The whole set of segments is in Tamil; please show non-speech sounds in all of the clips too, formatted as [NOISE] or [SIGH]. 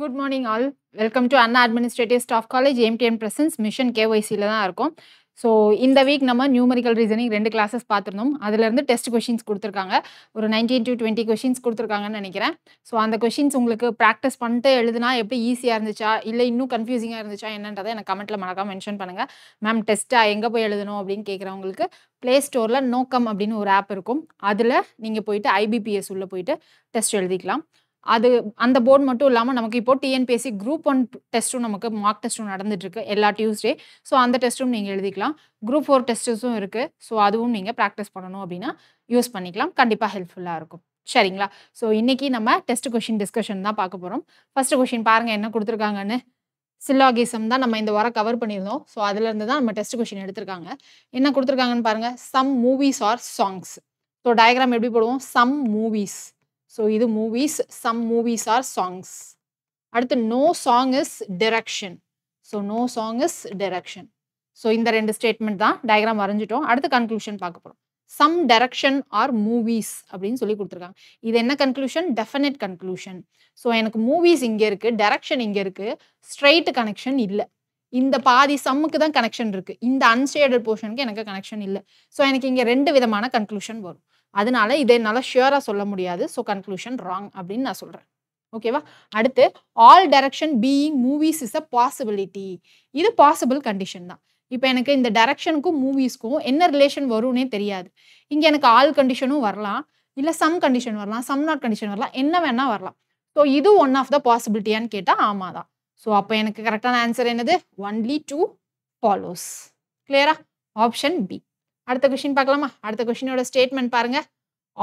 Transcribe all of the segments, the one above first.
Good morning all welcome to Anna administrative staff college MDN presence mission கேஒய்சியில் தான் இருக்கும் ஸோ இந்த வீக் நம்ம நியூமரிக்கல் ரீசனிங் ரெண்டு கிளாஸஸ் பார்த்துருந்தோம் அதுலேருந்து டெஸ்ட் கொஷின்ஸ் கொடுத்துருக்காங்க ஒரு நைன்டீன் டு டுவெண்ட்டி கொஷின்ஸ் கொடுத்துருக்காங்கன்னு நினைக்கிறேன் ஸோ அந்த கொஷின்ஸ் உங்களுக்கு ப்ராக்டிஸ் பண்ணிட்டு எழுதுனா எப்படி ஈஸியாக இருந்துச்சா இல்லை இன்னும் கன்ஃபியூசிங்காக இருந்துச்சா என்னன்றதை எனக்கு கமெண்ட்டில் மறக்காம மென்ஷன் பண்ணுங்கள் மேம் டெஸ்ட்டாக எங்கே போய் எழுதணும் அப்படின்னு கேட்குறவங்களுக்கு ப்ளே ஸ்டோரில் நோக்கம் அப்படின்னு ஒரு ஆப் இருக்கும் அதில் நீங்கள் போயிட்டு ஐபிபிஎஸ் உள்ளே போயிட்டு டெஸ்ட் எழுதிக்கலாம் அது அந்த போர்டு மட்டும் இல்லாமல் நமக்கு இப்போ டிஎன்பிஎஸ்சி குரூப் ஒன் டெஸ்ட்டும் நமக்கு மார்க் டெஸ்ட்டும் நடந்துட்டுருக்கு எல்லா டியூஸ்டே ஸோ அந்த டெஸ்ட்டும் நீங்கள் எழுதிக்கலாம் குரூப் ஃபோர் டெஸ்ட்டும் இருக்குது ஸோ அதுவும் நீங்கள் ப்ராக்டிஸ் பண்ணணும் அப்படின்னா யூஸ் பண்ணிக்கலாம் கண்டிப்பாக ஹெல்ப்ஃபுல்லாக இருக்கும் சரிங்களா ஸோ இன்றைக்கி நம்ம டெஸ்ட் கொஷின் டிஸ்கஷன் தான் பார்க்க போகிறோம் ஃபஸ்ட்டு கொஷின் பாருங்கள் என்ன கொடுத்துருக்காங்கன்னு சில்லாகிசம் தான் நம்ம இந்த வாரம் கவர் பண்ணியிருந்தோம் ஸோ அதுலேருந்து தான் நம்ம டெஸ்ட் கொஷின் எடுத்திருக்காங்க என்ன கொடுத்துருக்காங்கன்னு பாருங்கள் some movies are songs so diagram எப்படி போடுவோம் சம் மூவிஸ் ஸோ இது movies some movies are songs அடுத்து no song is direction so no song is direction so இந்த ரெண்டு ஸ்டேட்மெண்ட் தான் டயக்ராம் வரைஞ்சிட்டோம் அடுத்து கன்க்ளூஷன் பார்க்க போகிறோம் சம் டெரக்ஷன் ஆர் மூவிஸ் அப்படின்னு சொல்லி கொடுத்துருக்காங்க இது என்ன கன்க்ளூஷன் டெஃபினட் கன்க்ளூஷன் ஸோ எனக்கு மூவிஸ் இங்கே இருக்குது டெரெக்ஷன் இங்கே இருக்குது ஸ்ட்ரைட் கனெக்ஷன் இல்லை இந்த பாதி சம்முக்கு தான் கனெக்ஷன் இருக்குது இந்த அன்ஸ்டேடட் போர்ஷனுக்கு எனக்கு கனெக்ஷன் இல்லை ஸோ எனக்கு இங்கே ரெண்டு விதமான கன்க்ளூஷன் வரும் அதனால இதை என்னால் ஷியராக சொல்ல முடியாது ஸோ கன்க்ளூஷன் ராங் அப்படின்னு நான் சொல்கிறேன் ஓகேவா அடுத்து all direction being movies is a possibility இது பாசிபிள் கண்டிஷன் தான் இப்போ எனக்கு இந்த டைரக்ஷனுக்கும் மூவிஸ்க்கும் என்ன ரிலேஷன் வரும்னே தெரியாது இங்கே எனக்கு ஆல் கண்டிஷனும் வரலாம் இல்லை சம் கண்டிஷன் வரலாம் சம் நாட் கண்டிஷன் வரலாம் என்ன வேணால் வரலாம் ஸோ இது ஒன் ஆஃப் த பாசிபிலிட்டியான்னு கேட்டால் ஆமாம் தான் ஸோ அப்போ எனக்கு கரெக்டான ஆன்சர் என்னது ஒன்லி டூ ஃபாலோஸ் கிளியரா ஆப்ஷன் பி அடுத்த கொஷின் பார்க்கலாமா அடுத்த கொஷினோட ஸ்டேட்மெண்ட் பாருங்க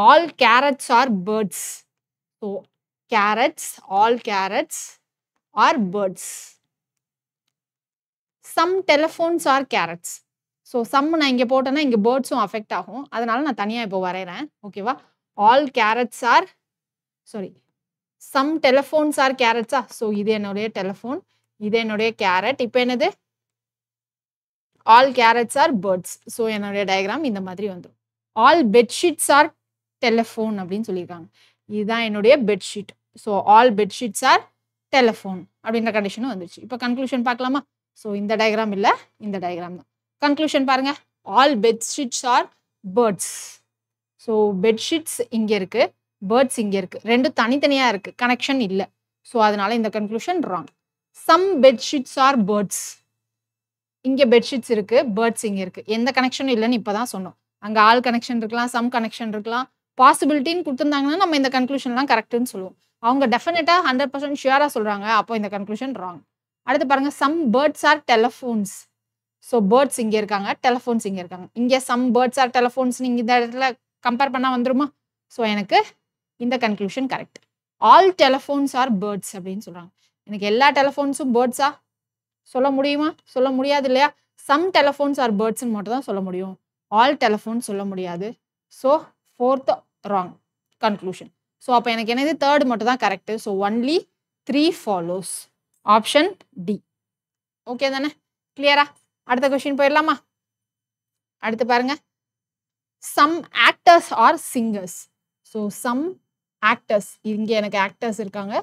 all carrots are birds so carrots all carrots are birds some telephones are carrots so some நான் இங்கே போட்டேன்னா இங்கே பேர்ட்ஸும் அஃபெக்ட் ஆகும் அதனால நான் தனியாக இப்போ வரைகிறேன் ஓகேவா all carrots are sorry some telephones are கேரட்ஸா ஸோ இது என்னுடைய டெலிஃபோன் இது என்னுடைய கேரட் இப்போ என்னது all carrots are birds so என்னுடைய டயக்ராம் இந்த மாதிரி வந்துடும் ஆல் பெட்ஷீட்ஸ் ஆர் டெலஃபோன் அப்படின்னு சொல்லியிருக்காங்க இதுதான் என்னுடைய bedsheet so all bedsheets are telephone அப்படின்ற கண்டிஷனும் வந்துருச்சு இப்போ கன்க்ளூஷன் பார்க்கலாமா ஸோ இந்த டயக்ராம் இல்லை இந்த டயக்ராம் தான் கன்க்ளூஷன் பாருங்கள் all bedsheets are birds so bedsheets இங்கே இருக்குது பேர்ட்ஸ் இங்கே இருக்குது ரெண்டும் தனித்தனியாக இருக்குது கனெக்ஷன் இல்லை ஸோ அதனால் இந்த conclusion wrong some bedsheets are birds இங்கே பெட்ஷீட்ஸ் இருக்குது பேர்ட்ஸ் இங்கே இருக்குது எந்த கனெக்ஷனும் இல்லைன்னு இப்போ தான் சொன்னோம் அங்கே ஆல் கனெக்ஷன் இருக்கலாம் சம் கனெக்ஷன் இருக்கலாம் பாசிபிலிட்டின்னு கொடுத்துருந்தாங்கன்னா நம்ம இந்த கன்க்ளூஷன்லாம் கரெக்டுன்னு சொல்லுவோம் அவங்க டெஃபினட்டாக ஹண்ட்ரட் பர்சன்ட் ஷியூராக சொல்கிறாங்க அப்போ இந்த கன்க்ளூஷன் ராங் அடுத்து பாருங்கள் some birds are telephones so birds இங்கே இருக்காங்க டெலஃபோன்ஸ் இங்கே இருக்காங்க இங்கே சம் பேர்ட்ஸ் ஆர் டெலஃபோன்ஸ் நீங்கள் இந்த இடத்துல கம்பேர் பண்ணால் வந்துருமா ஸோ எனக்கு இந்த conclusion correct all telephones are birds அப்படின்னு சொல்கிறாங்க எனக்கு எல்லா டெலஃபோன்ஸும் பேர்ட்ஸா சொல்ல முடியுமா சொல்ல முடியாது இல்லையா சம் டெலஃபோன்ஸ் ஆர் பேர்ட்ஸ்ன்னு மட்டும் தான் சொல்ல முடியும் ஆல் டெலஃபோன் சொல்ல முடியாது so fourth wrong conclusion so அப்போ எனக்கு என்னது தேர்ட் மட்டும் தான் correct so only three follows option D okay தானே கிளியரா அடுத்த கொஷின் போயிடலாமா அடுத்து பாருங்க some actors are singers so some actors இங்கே எனக்கு ஆக்டர்ஸ் இருக்காங்க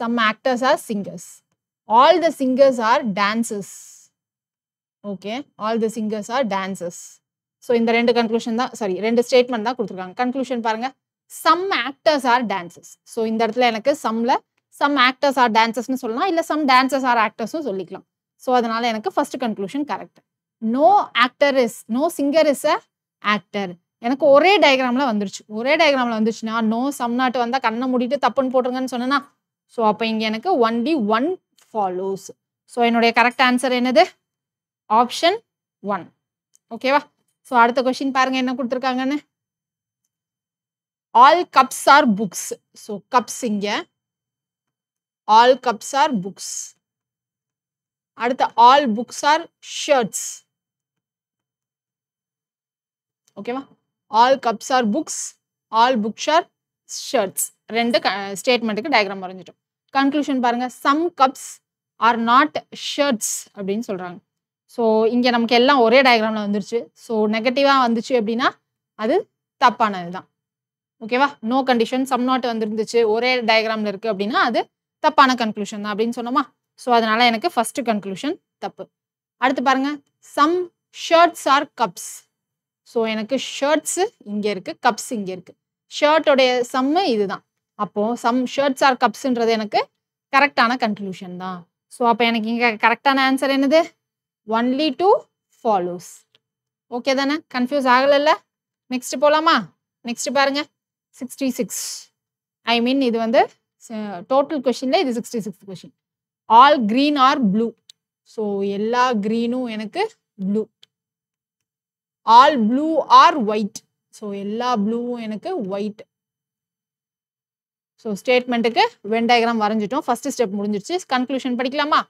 some actors are singers all the singers are dances okay all the singers are dances so இந்த ரெண்டு கன்க்ளூஷன் தான் சாரி ரெண்டு ஸ்டேட்மெண்ட் தான் கொடுத்துருக்காங்க கன்க்ளூஷன் பாருங்க some actors are dances so இந்த இடத்துல எனக்கு சம்ல சம் ஆக்டர்ஸ் ஆர் டான்சஸ்ன்னு சொல்லலாம் இல்லை சம் டான்சஸ் ஆர் ஆக்டர்ஸும் சொல்லிக்கலாம் ஸோ அதனால எனக்கு first conclusion correct no actor is no singer is a actor எனக்கு ஒரே டயக்ராம்ல வந்துருச்சு ஒரே டயக்ராம்ல வந்துருச்சுன்னா நோ சம் நாட்டு வந்தால் கண்ணை முடிட்டு தப்புன்னு போட்டுருங்கன்னு சொன்னேன்னா ஸோ அப்போ இங்கே எனக்கு ஒன்லி ஒன் ஃபாலோஸ் ஸோ என்னுடைய கரெக்ட் ஆன்சர் என்னது ஆப்ஷன் ஒன் ஓகேவா ஸோ அடுத்த கொஷின் பாருங்க என்ன கொடுத்துருக்காங்கன்னு all cups are books so cups இங்க ஆல் கப்ஸ் ஆர் புக்ஸ் அடுத்த ஆல் புக்ஸ் ஆர் ஷர்ட்ஸ் ஓகேவா all cups are books all books are shirts ரெண்டு ஸ்டேட்மெண்ட்டுக்கு டயக்ராம் வரைஞ்சிட்டோம் கன்க்ளூஷன் பாருங்க some cups are not shirts அப்படின்னு சொல்கிறாங்க ஸோ இங்கே நமக்கு எல்லாம் ஒரே டயக்ராமில் வந்துருச்சு ஸோ நெகட்டிவாக வந்துச்சு அப்படின்னா அது தப்பானது தான் ஓகேவா நோ கண்டிஷன் சம் நாட் வந்துருந்துச்சு ஒரே டயக்ராம்ல இருக்குது அப்படின்னா அது தப்பான கன்க்ளூஷன் தான் அப்படின்னு சொன்னோமா ஸோ அதனால எனக்கு ஃபர்ஸ்ட் கன்க்ளூஷன் தப்பு அடுத்து பாருங்க some shirts are cups so எனக்கு ஷர்ட்ஸு இங்கே இருக்குது கப்ஸ் இங்கே இருக்குது ஷர்ட்டோடைய சம்மு இதுதான் அப்போ சம் ஷர்ட்ஸ் ஆர் கப்ஸ்ன்றது எனக்கு கரெக்டான கன்க்ளூஷன் தான் ஸோ அப்போ எனக்கு இங்கே கரெக்டான ஆன்சர் என்னது ஒன்லி டூ ஃபாலோஸ் ஓகே தானே கன்ஃபியூஸ் ஆகலைல்ல நெக்ஸ்ட் போகலாமா நெக்ஸ்ட் பாருங்க சிக்ஸ்டி சிக்ஸ் ஐ மீன் இது வந்து டோட்டல் கொஷினில் இது sixty six question all green are blue so எல்லா க்ரீனும் எனக்கு blue all blue are white so எல்லா ப்ளூவும் எனக்கு ஒயிட் ஸோ ஸ்டேட்மெண்ட்டுக்கு வென் டயக்ராம் வரைஞ்சிட்டோம் ஃபர்ஸ்ட் ஸ்டெப் முடிஞ்சிருச்சு கன்க்ளூஷன் படிக்கலாமா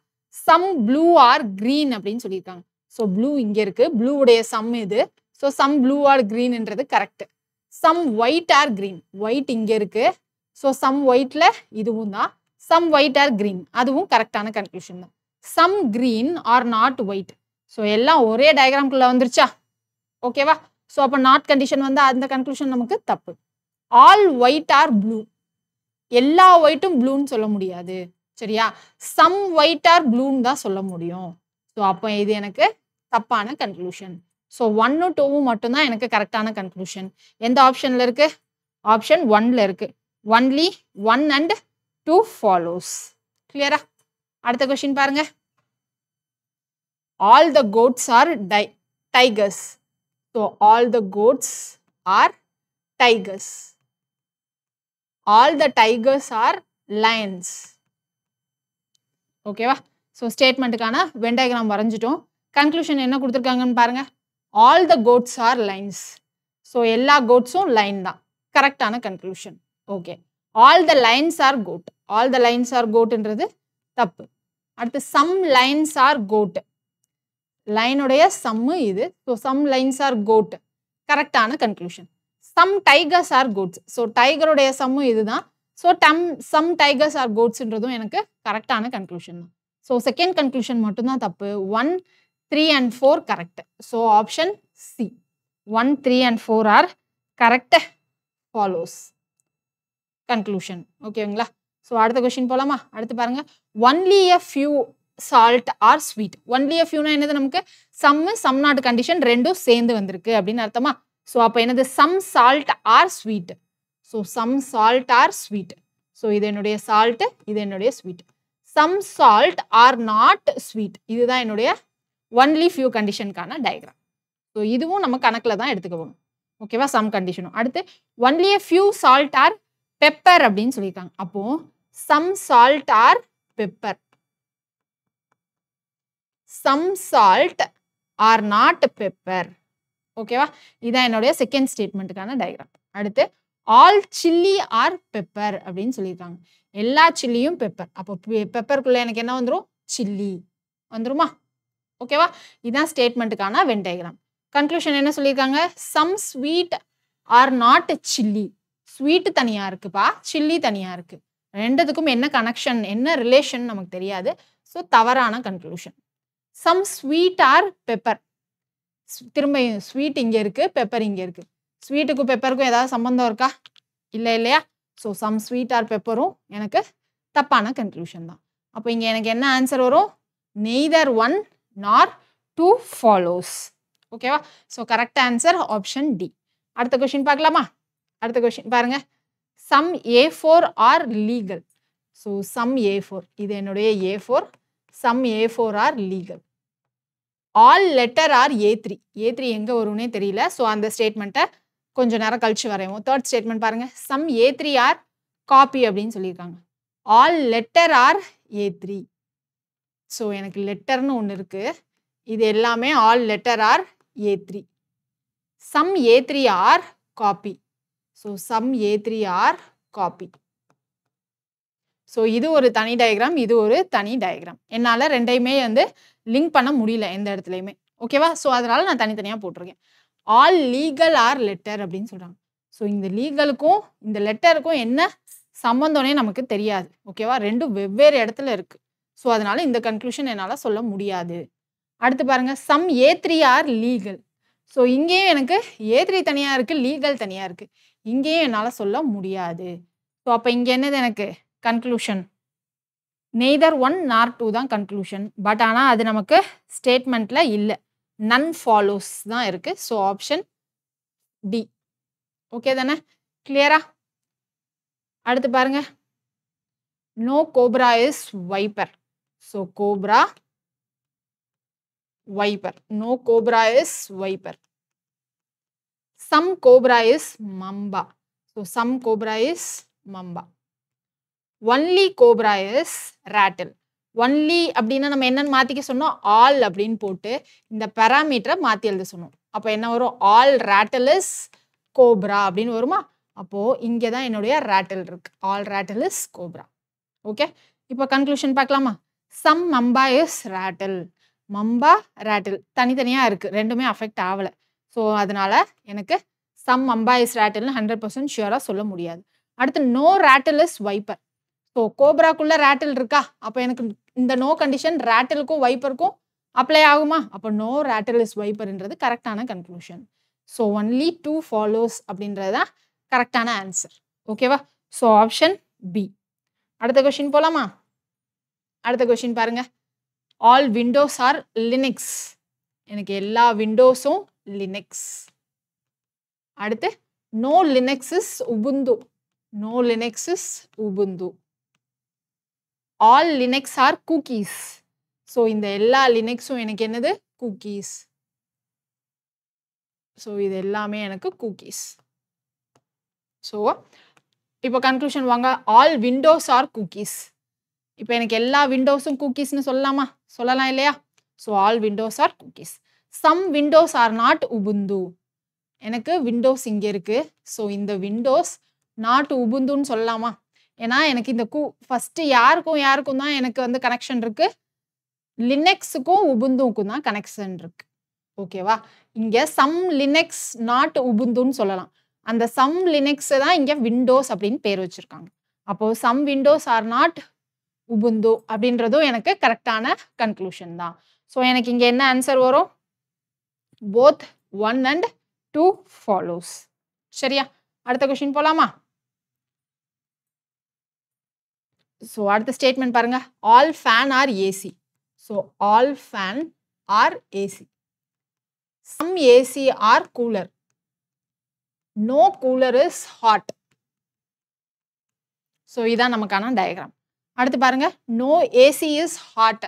சம் ப்ளூ ஆர் க்ரீன் அப்படின்னு சொல்லியிருக்காங்க ஸோ ப்ளூ இங்கே இருக்குது ப்ளூவுடைய சம் இது ஸோ சம் ப்ளூ ஆர் க்ரீன்ன்றது correct some white are green white இங்கே இருக்குது ஸோ சம் ஒயிட்டில் இதுவும் தான் சம் ஒயிட் ஆர் க்ரீன் அதுவும் கரெக்டான கன்க்ளூஷன் தான் some green are not white so எல்லாம் ஒரே டயக்ராம்குள்ளே வந்துருச்சா ஓகேவா ஸோ அப்போ நாட் கண்டிஷன் வந்து அந்த கன்க்ளூஷன் நமக்கு தப்பு ஆல் ஒயிட் ஆர் ப்ளூ எல்லா ஒயிட்டும் ப்ளூன்னு சொல்ல முடியாது சரியா சம் ஒயிட் ஆர் ப்ளூன்னு தான் சொல்ல முடியும் ஸோ அப்போ இது எனக்கு தப்பான கன்க்ளூஷன் ஸோ ஒன்னும் டூவும் மட்டும்தான் எனக்கு கரெக்டான கன்க்ளூஷன் எந்த ஆப்ஷனில் இருக்குது ஆப்ஷன் ஒன்னில் இருக்குது only one and two follows கிளியரா அடுத்த கொஷின் பாருங்க ஆல் த கோட்ஸ் ஆர் டை tigers so all the goats are tigers all the tigers are lions ஓகேவா ஸோ ஸ்டேட்மெண்ட்டுக்கான வென் வரைஞ்சிட்டோம் கன்க்ளூஷன் என்ன கொடுத்துருக்காங்கன்னு பாருங்கள் all the goats are lions so எல்லா கோட்ஸும் லைன் தான் கரெக்டான conclusion okay all the lions are goat all the lions are கோட்டுன்றது தப்பு அடுத்து சம் லைன்ஸ் ஆர் கோட் லைனுடைய சம்மு இது so some lions are goat கரெக்டான conclusion some tigers are goats so டைகருடைய சம்மும் இதுதான் ஸோ டம் சம் டைகர்ஸ் ஆர் கோட்ஸ்ன்றதும் எனக்கு கரெக்டான கன்க்ளூஷன் தான் ஸோ செகண்ட் கன்க்ளூஷன் மட்டும்தான் தப்பு one three and four correct so option C one three and four are correct follows conclusion ஓகேங்களா ஸோ அடுத்த கொஷின் போகலாமா அடுத்து பாருங்க only a few salt are sweet only a ஃபியூனா என்னது நமக்கு சம்மு சம் நாட்டு கண்டிஷன் ரெண்டும் சேர்ந்து வந்திருக்கு அப்படின்னு அர்த்தமா ஸோ அப்போ என்னது some salt are sweet so some salt are sweet so இது என்னுடைய சால்ட்டு இது என்னுடைய sweet some salt are not sweet இதுதான் என்னுடைய ஒன்லி ஃபியூ கண்டிஷனுக்கான டயக்ராம் ஸோ இதுவும் நம்ம கணக்கில் தான் எடுத்துக்க போகணும் ஓகேவா சம் கண்டிஷனும் அடுத்து only a few salt are pepper அப்படின்னு சொல்லியிருக்காங்க அப்போது some salt are pepper some salt are not pepper ஓகேவா இதான் என்னுடைய செகண்ட் ஸ்டேட்மெண்ட்டுக்கான டயக்ராம் அடுத்து ஆல் சில்லி ஆர் பெப்பர் அப்படின்னு சொல்லியிருக்காங்க எல்லா சில்லியும் பெப்பர் அப்போ பெப்பருக்குள்ளே எனக்கு என்ன வந்துடும் சில்லி வந்துருமா ஓகேவா இதான் ஸ்டேட்மெண்ட்டுக்கான வென் டயக்ராம் கன்க்ளூஷன் என்ன சொல்லியிருக்காங்க some sweet are not chilli sweet தனியாக இருக்குப்பா சில்லி தனியாக இருக்குது ரெண்டுத்துக்கும் என்ன கனெக்ஷன் என்ன ரிலேஷன் நமக்கு தெரியாது ஸோ தவறான conclusion some sweet are pepper திரும்ப ஸ்வீட் இங்கே இருக்குது பெப்பர் இங்கே இருக்குது ஸ்வீட்டுக்கும் பெப்பருக்கும் ஏதாவது சம்மந்தம் இருக்கா இல்லை இல்லையா ஸோ சம் ஸ்வீட் ஆர் பெப்பரும் எனக்கு தப்பான கன்க்ளூஷன் தான் அப்போ இங்கே எனக்கு என்ன ஆன்சர் வரும் neither one nor two follows ஓகேவா so correct answer option D அடுத்த கொஷின் பார்க்கலாமா அடுத்த கொஷின் பாருங்கள் some A four are legal so some A four இது என்னுடைய A four some A four are legal all letter are A three A three எங்கே வரும்னே தெரியல ஸோ அந்த ஸ்டேட்மெண்ட்டை கொஞ்சம் நேரம் கழிச்சு வரைவோம் தேர்ட் ஸ்டேட்மெண்ட் பாருங்கள் some A three are copy அப்படின்னு சொல்லியிருக்காங்க all letter are A three so எனக்கு லெட்டர்னு ஒன்று இருக்குது இது எல்லாமே all letter are A three some A three are copy so some A three are copy so இது ஒரு தனி டயக்ராம் இது ஒரு தனி டயக்ராம் என்னால் ரெண்டையுமே வந்து லிங்க் பண்ண முடியல எந்த இடத்துலையுமே ஓகேவா ஸோ அதனால் நான் தனித்தனியாக போட்டிருக்கேன் ஆல் லீகல் ஆர் லெட்டர் அப்படின்னு சொல்கிறாங்க ஸோ இந்த லீகலுக்கும் இந்த லெட்டருக்கும் என்ன சம்மந்தோனே நமக்கு தெரியாது ஓகேவா ரெண்டும் வெவ்வேறு இடத்துல இருக்குது ஸோ அதனால் இந்த கன்க்ளூஷன் என்னால் சொல்ல முடியாது அடுத்து பாருங்கள் some A three are legal so இங்கேயும் எனக்கு ஏ த்ரீ தனியாக இருக்குது லீகல் தனியாக இருக்குது இங்கேயும் என்னால் சொல்ல முடியாது ஸோ அப்போ இங்கே என்னது எனக்கு conclusion neither one nor two தான் கன்க்ளூஷன் பட் ஆனால் அது நமக்கு ஸ்டேட்மெண்ட்டில் இல்லை நன் ஃபாலோஸ் தான் இருக்குது ஸோ ஆப்ஷன் டி ஓகே தானே கிளியரா அடுத்து பாருங்க no cobra is viper so cobra viper no cobra is viper some cobra is mamba so some cobra is mamba only cobra is rattle only அப்படின்னா நம்ம என்னன்னு மாற்றிக்க சொன்னோம் ஆல் அப்படின்னு போட்டு இந்த பேராமீட்டரை மாற்றி எழுத சொன்னோம் அப்போ என்ன வரும் ஆல் ரேட்டில் இஸ் கோப்ரா அப்படின்னு வருமா அப்போது இங்கே தான் என்னுடைய ரேட்டில் இருக்கு all rattle is cobra okay இப்போ கன்க்ளூஷன் பார்க்கலாமா some mamba is rattle mamba ரேட்டில் தனித்தனியாக இருக்குது ரெண்டுமே அஃபெக்ட் ஆகலை ஸோ அதனால் எனக்கு சம் மம்பா இஸ் ரேட்டில்னு ஹண்ட்ரட் பர்சன்ட் ஷியூராக சொல்ல முடியாது அடுத்து no rattle is viper so கோப்ராக்குள்ளே ரேட்டில் இருக்கா அப்போ எனக்கு இந்த நோ கண்டிஷன் ரேட்டிலுக்கும் வைப்பருக்கும் அப்ளை ஆகுமா அப்போ நோ ரேட்டில் இஸ் வைப்பர்ன்றது கரெக்டான conclusion so only two follows அப்படின்றது தான் கரெக்டான ஆன்சர் ஓகேவா ஸோ ஆப்ஷன் பி அடுத்த கொஷின் போகலாமா அடுத்த கொஷின் பாருங்க ஆல் விண்டோஸ் ஆர் லினிக்ஸ் எனக்கு எல்லா விண்டோஸும் லினிக்ஸ் அடுத்து no Linux is Ubuntu no Linux is Ubuntu all Linux are cookies so இந்த எல்லா லினக்ஸும் எனக்கு என்னது குக்கீஸ் ஸோ இது எல்லாமே எனக்கு குக்கீஸ் ஸோ இப்போ கன்க்ளூஷன் வாங்க ஆல் விண்டோஸ் ஆர் குக்கீஸ் இப்போ எனக்கு எல்லா விண்டோஸும் குக்கீஸ்னு சொல்லலாமா சொல்லலாம் இல்லையா so all Windows are cookies some Windows are not Ubuntu எனக்கு விண்டோஸ் இங்கே இருக்குது ஸோ இந்த விண்டோஸ் நாட் உபுந்துன்னு சொல்லலாமா ஏன்னா எனக்கு இந்த கூ ஃபஸ்ட்டு யாருக்கும் யாருக்கும் தான் எனக்கு வந்து கனெக்ஷன் இருக்குது லினெக்ஸுக்கும் உபுந்துக்கும் தான் கனெக்ஷன் இருக்குது ஓகேவா இங்கே சம் லினெக்ஸ் நாட் உபுந்துன்னு சொல்லலாம் அந்த சம் லினெக்ஸை தான் இங்கே விண்டோஸ் அப்படின்னு பேர் வச்சுருக்காங்க அப்போது some Windows are not Ubuntu அப்படின்றதும் எனக்கு கரெக்டான கன்க்ளூஷன் தான் ஸோ எனக்கு இங்கே என்ன ஆன்சர் வரும் both one and two follows சரியா அடுத்த கொஷின் போகலாமா ஸோ அடுத்த ஸ்டேட்மெண்ட் பாருங்க all fan are AC so all fan are AC some AC are cooler no cooler is hot so இதான் நமக்கான டயக்ராம் அடுத்து பாருங்க no AC is hot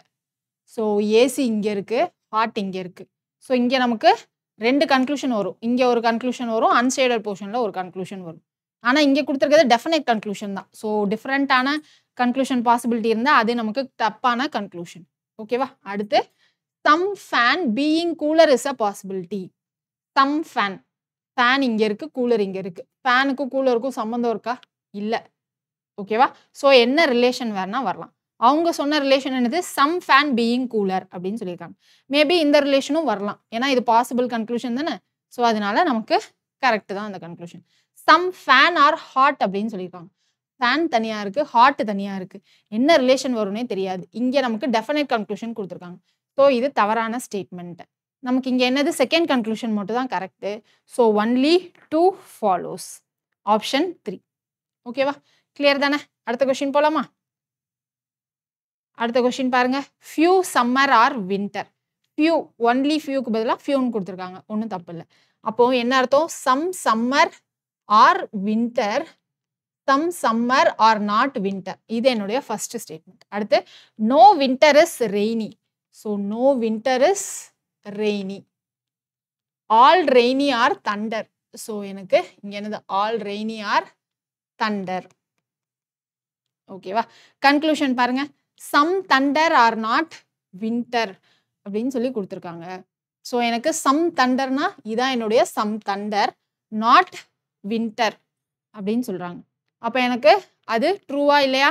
so AC இங்கே இருக்கு ஹாட் இங்கே இருக்கு ஸோ இங்கே நமக்கு ரெண்டு கன்க்ளூஷன் வரும் இங்கே ஒரு கன்க்ளூஷன் வரும் அன்ஷேடட் போர்ஷனில் ஒரு கன்க்ளூஷன் வரும் ஆனால் இங்கே கொடுத்துருக்கிறது டெஃபினட் கன்க்ளூஷன் தான் ஸோ டிஃப்ரெண்ட்டான கன்க்ளூஷன் பாசிபிலிட்டி இருந்தால் அது நமக்கு தப்பான கன்க்ளூஷன் ஓகேவா அடுத்து some fan being cooler is a possibility some fan fan இங்கே இருக்குது கூலர் இங்கே இருக்குது ஃபேனுக்கும் கூலருக்கும் சம்மந்தம் இருக்கா இல்லை ஓகேவா ஸோ என்ன ரிலேஷன் வேணால் வரலாம் அவங்க சொன்ன ரிலேஷன் என்னது சம் ஃபேன் பீயிங் கூலர் அப்படின்னு சொல்லியிருக்காங்க மேபி இந்த ரிலேஷனும் வரலாம் ஏன்னா இது பாசிபிள் கன்க்ளூஷன் தானே ஸோ அதனால நமக்கு கரெக்டு தான் அந்த conclusion some fan are hot அப்படின்னு சொல்லியிருக்காங்க ஃபேன் தனியாக இருக்குது ஹார்ட் தனியாக இருக்குது என்ன ரிலேஷன் வரும்னே தெரியாது இங்கே நமக்கு டெஃபினட் கன்க்ளூஷன் கொடுத்துருக்காங்க ஸோ இது தவறான ஸ்டேட்மெண்ட் நமக்கு இங்கே என்னது செகண்ட் கன்க்ளூஷன் மட்டும் தான் correct so only two follows option three ஓகேவா கிளியர் தானே அடுத்த கொஷின் போகலாமா அடுத்த கொஷின் பாருங்க few summer are winter few only ஃபியூக்கு பதிலாக ஃபியூன்னு கொடுத்துருக்காங்க ஒன்றும் தப்பு இல்லை அப்போ என்ன அர்த்தம் some summer are winter some summer are not winter இது என்னுடைய ஃபர்ஸ்ட் ஸ்டேட்மெண்ட் அடுத்து no winter is rainy so no winter is rainy all rainy are thunder so எனக்கு இங்கே என்னது ஆல் ரெய்னி ஆர் தண்டர் ஓகேவா கன்க்ளூஷன் பாருங்க some thunder are not winter அப்படின்னு சொல்லி கொடுத்துருக்காங்க ஸோ எனக்கு சம் தண்டர்னா இதான் என்னுடைய சம் தண்டர் நாட் வின்டர் அப்படின்னு சொல்கிறாங்க அப்போ எனக்கு அது ட்ரூவா இல்லையா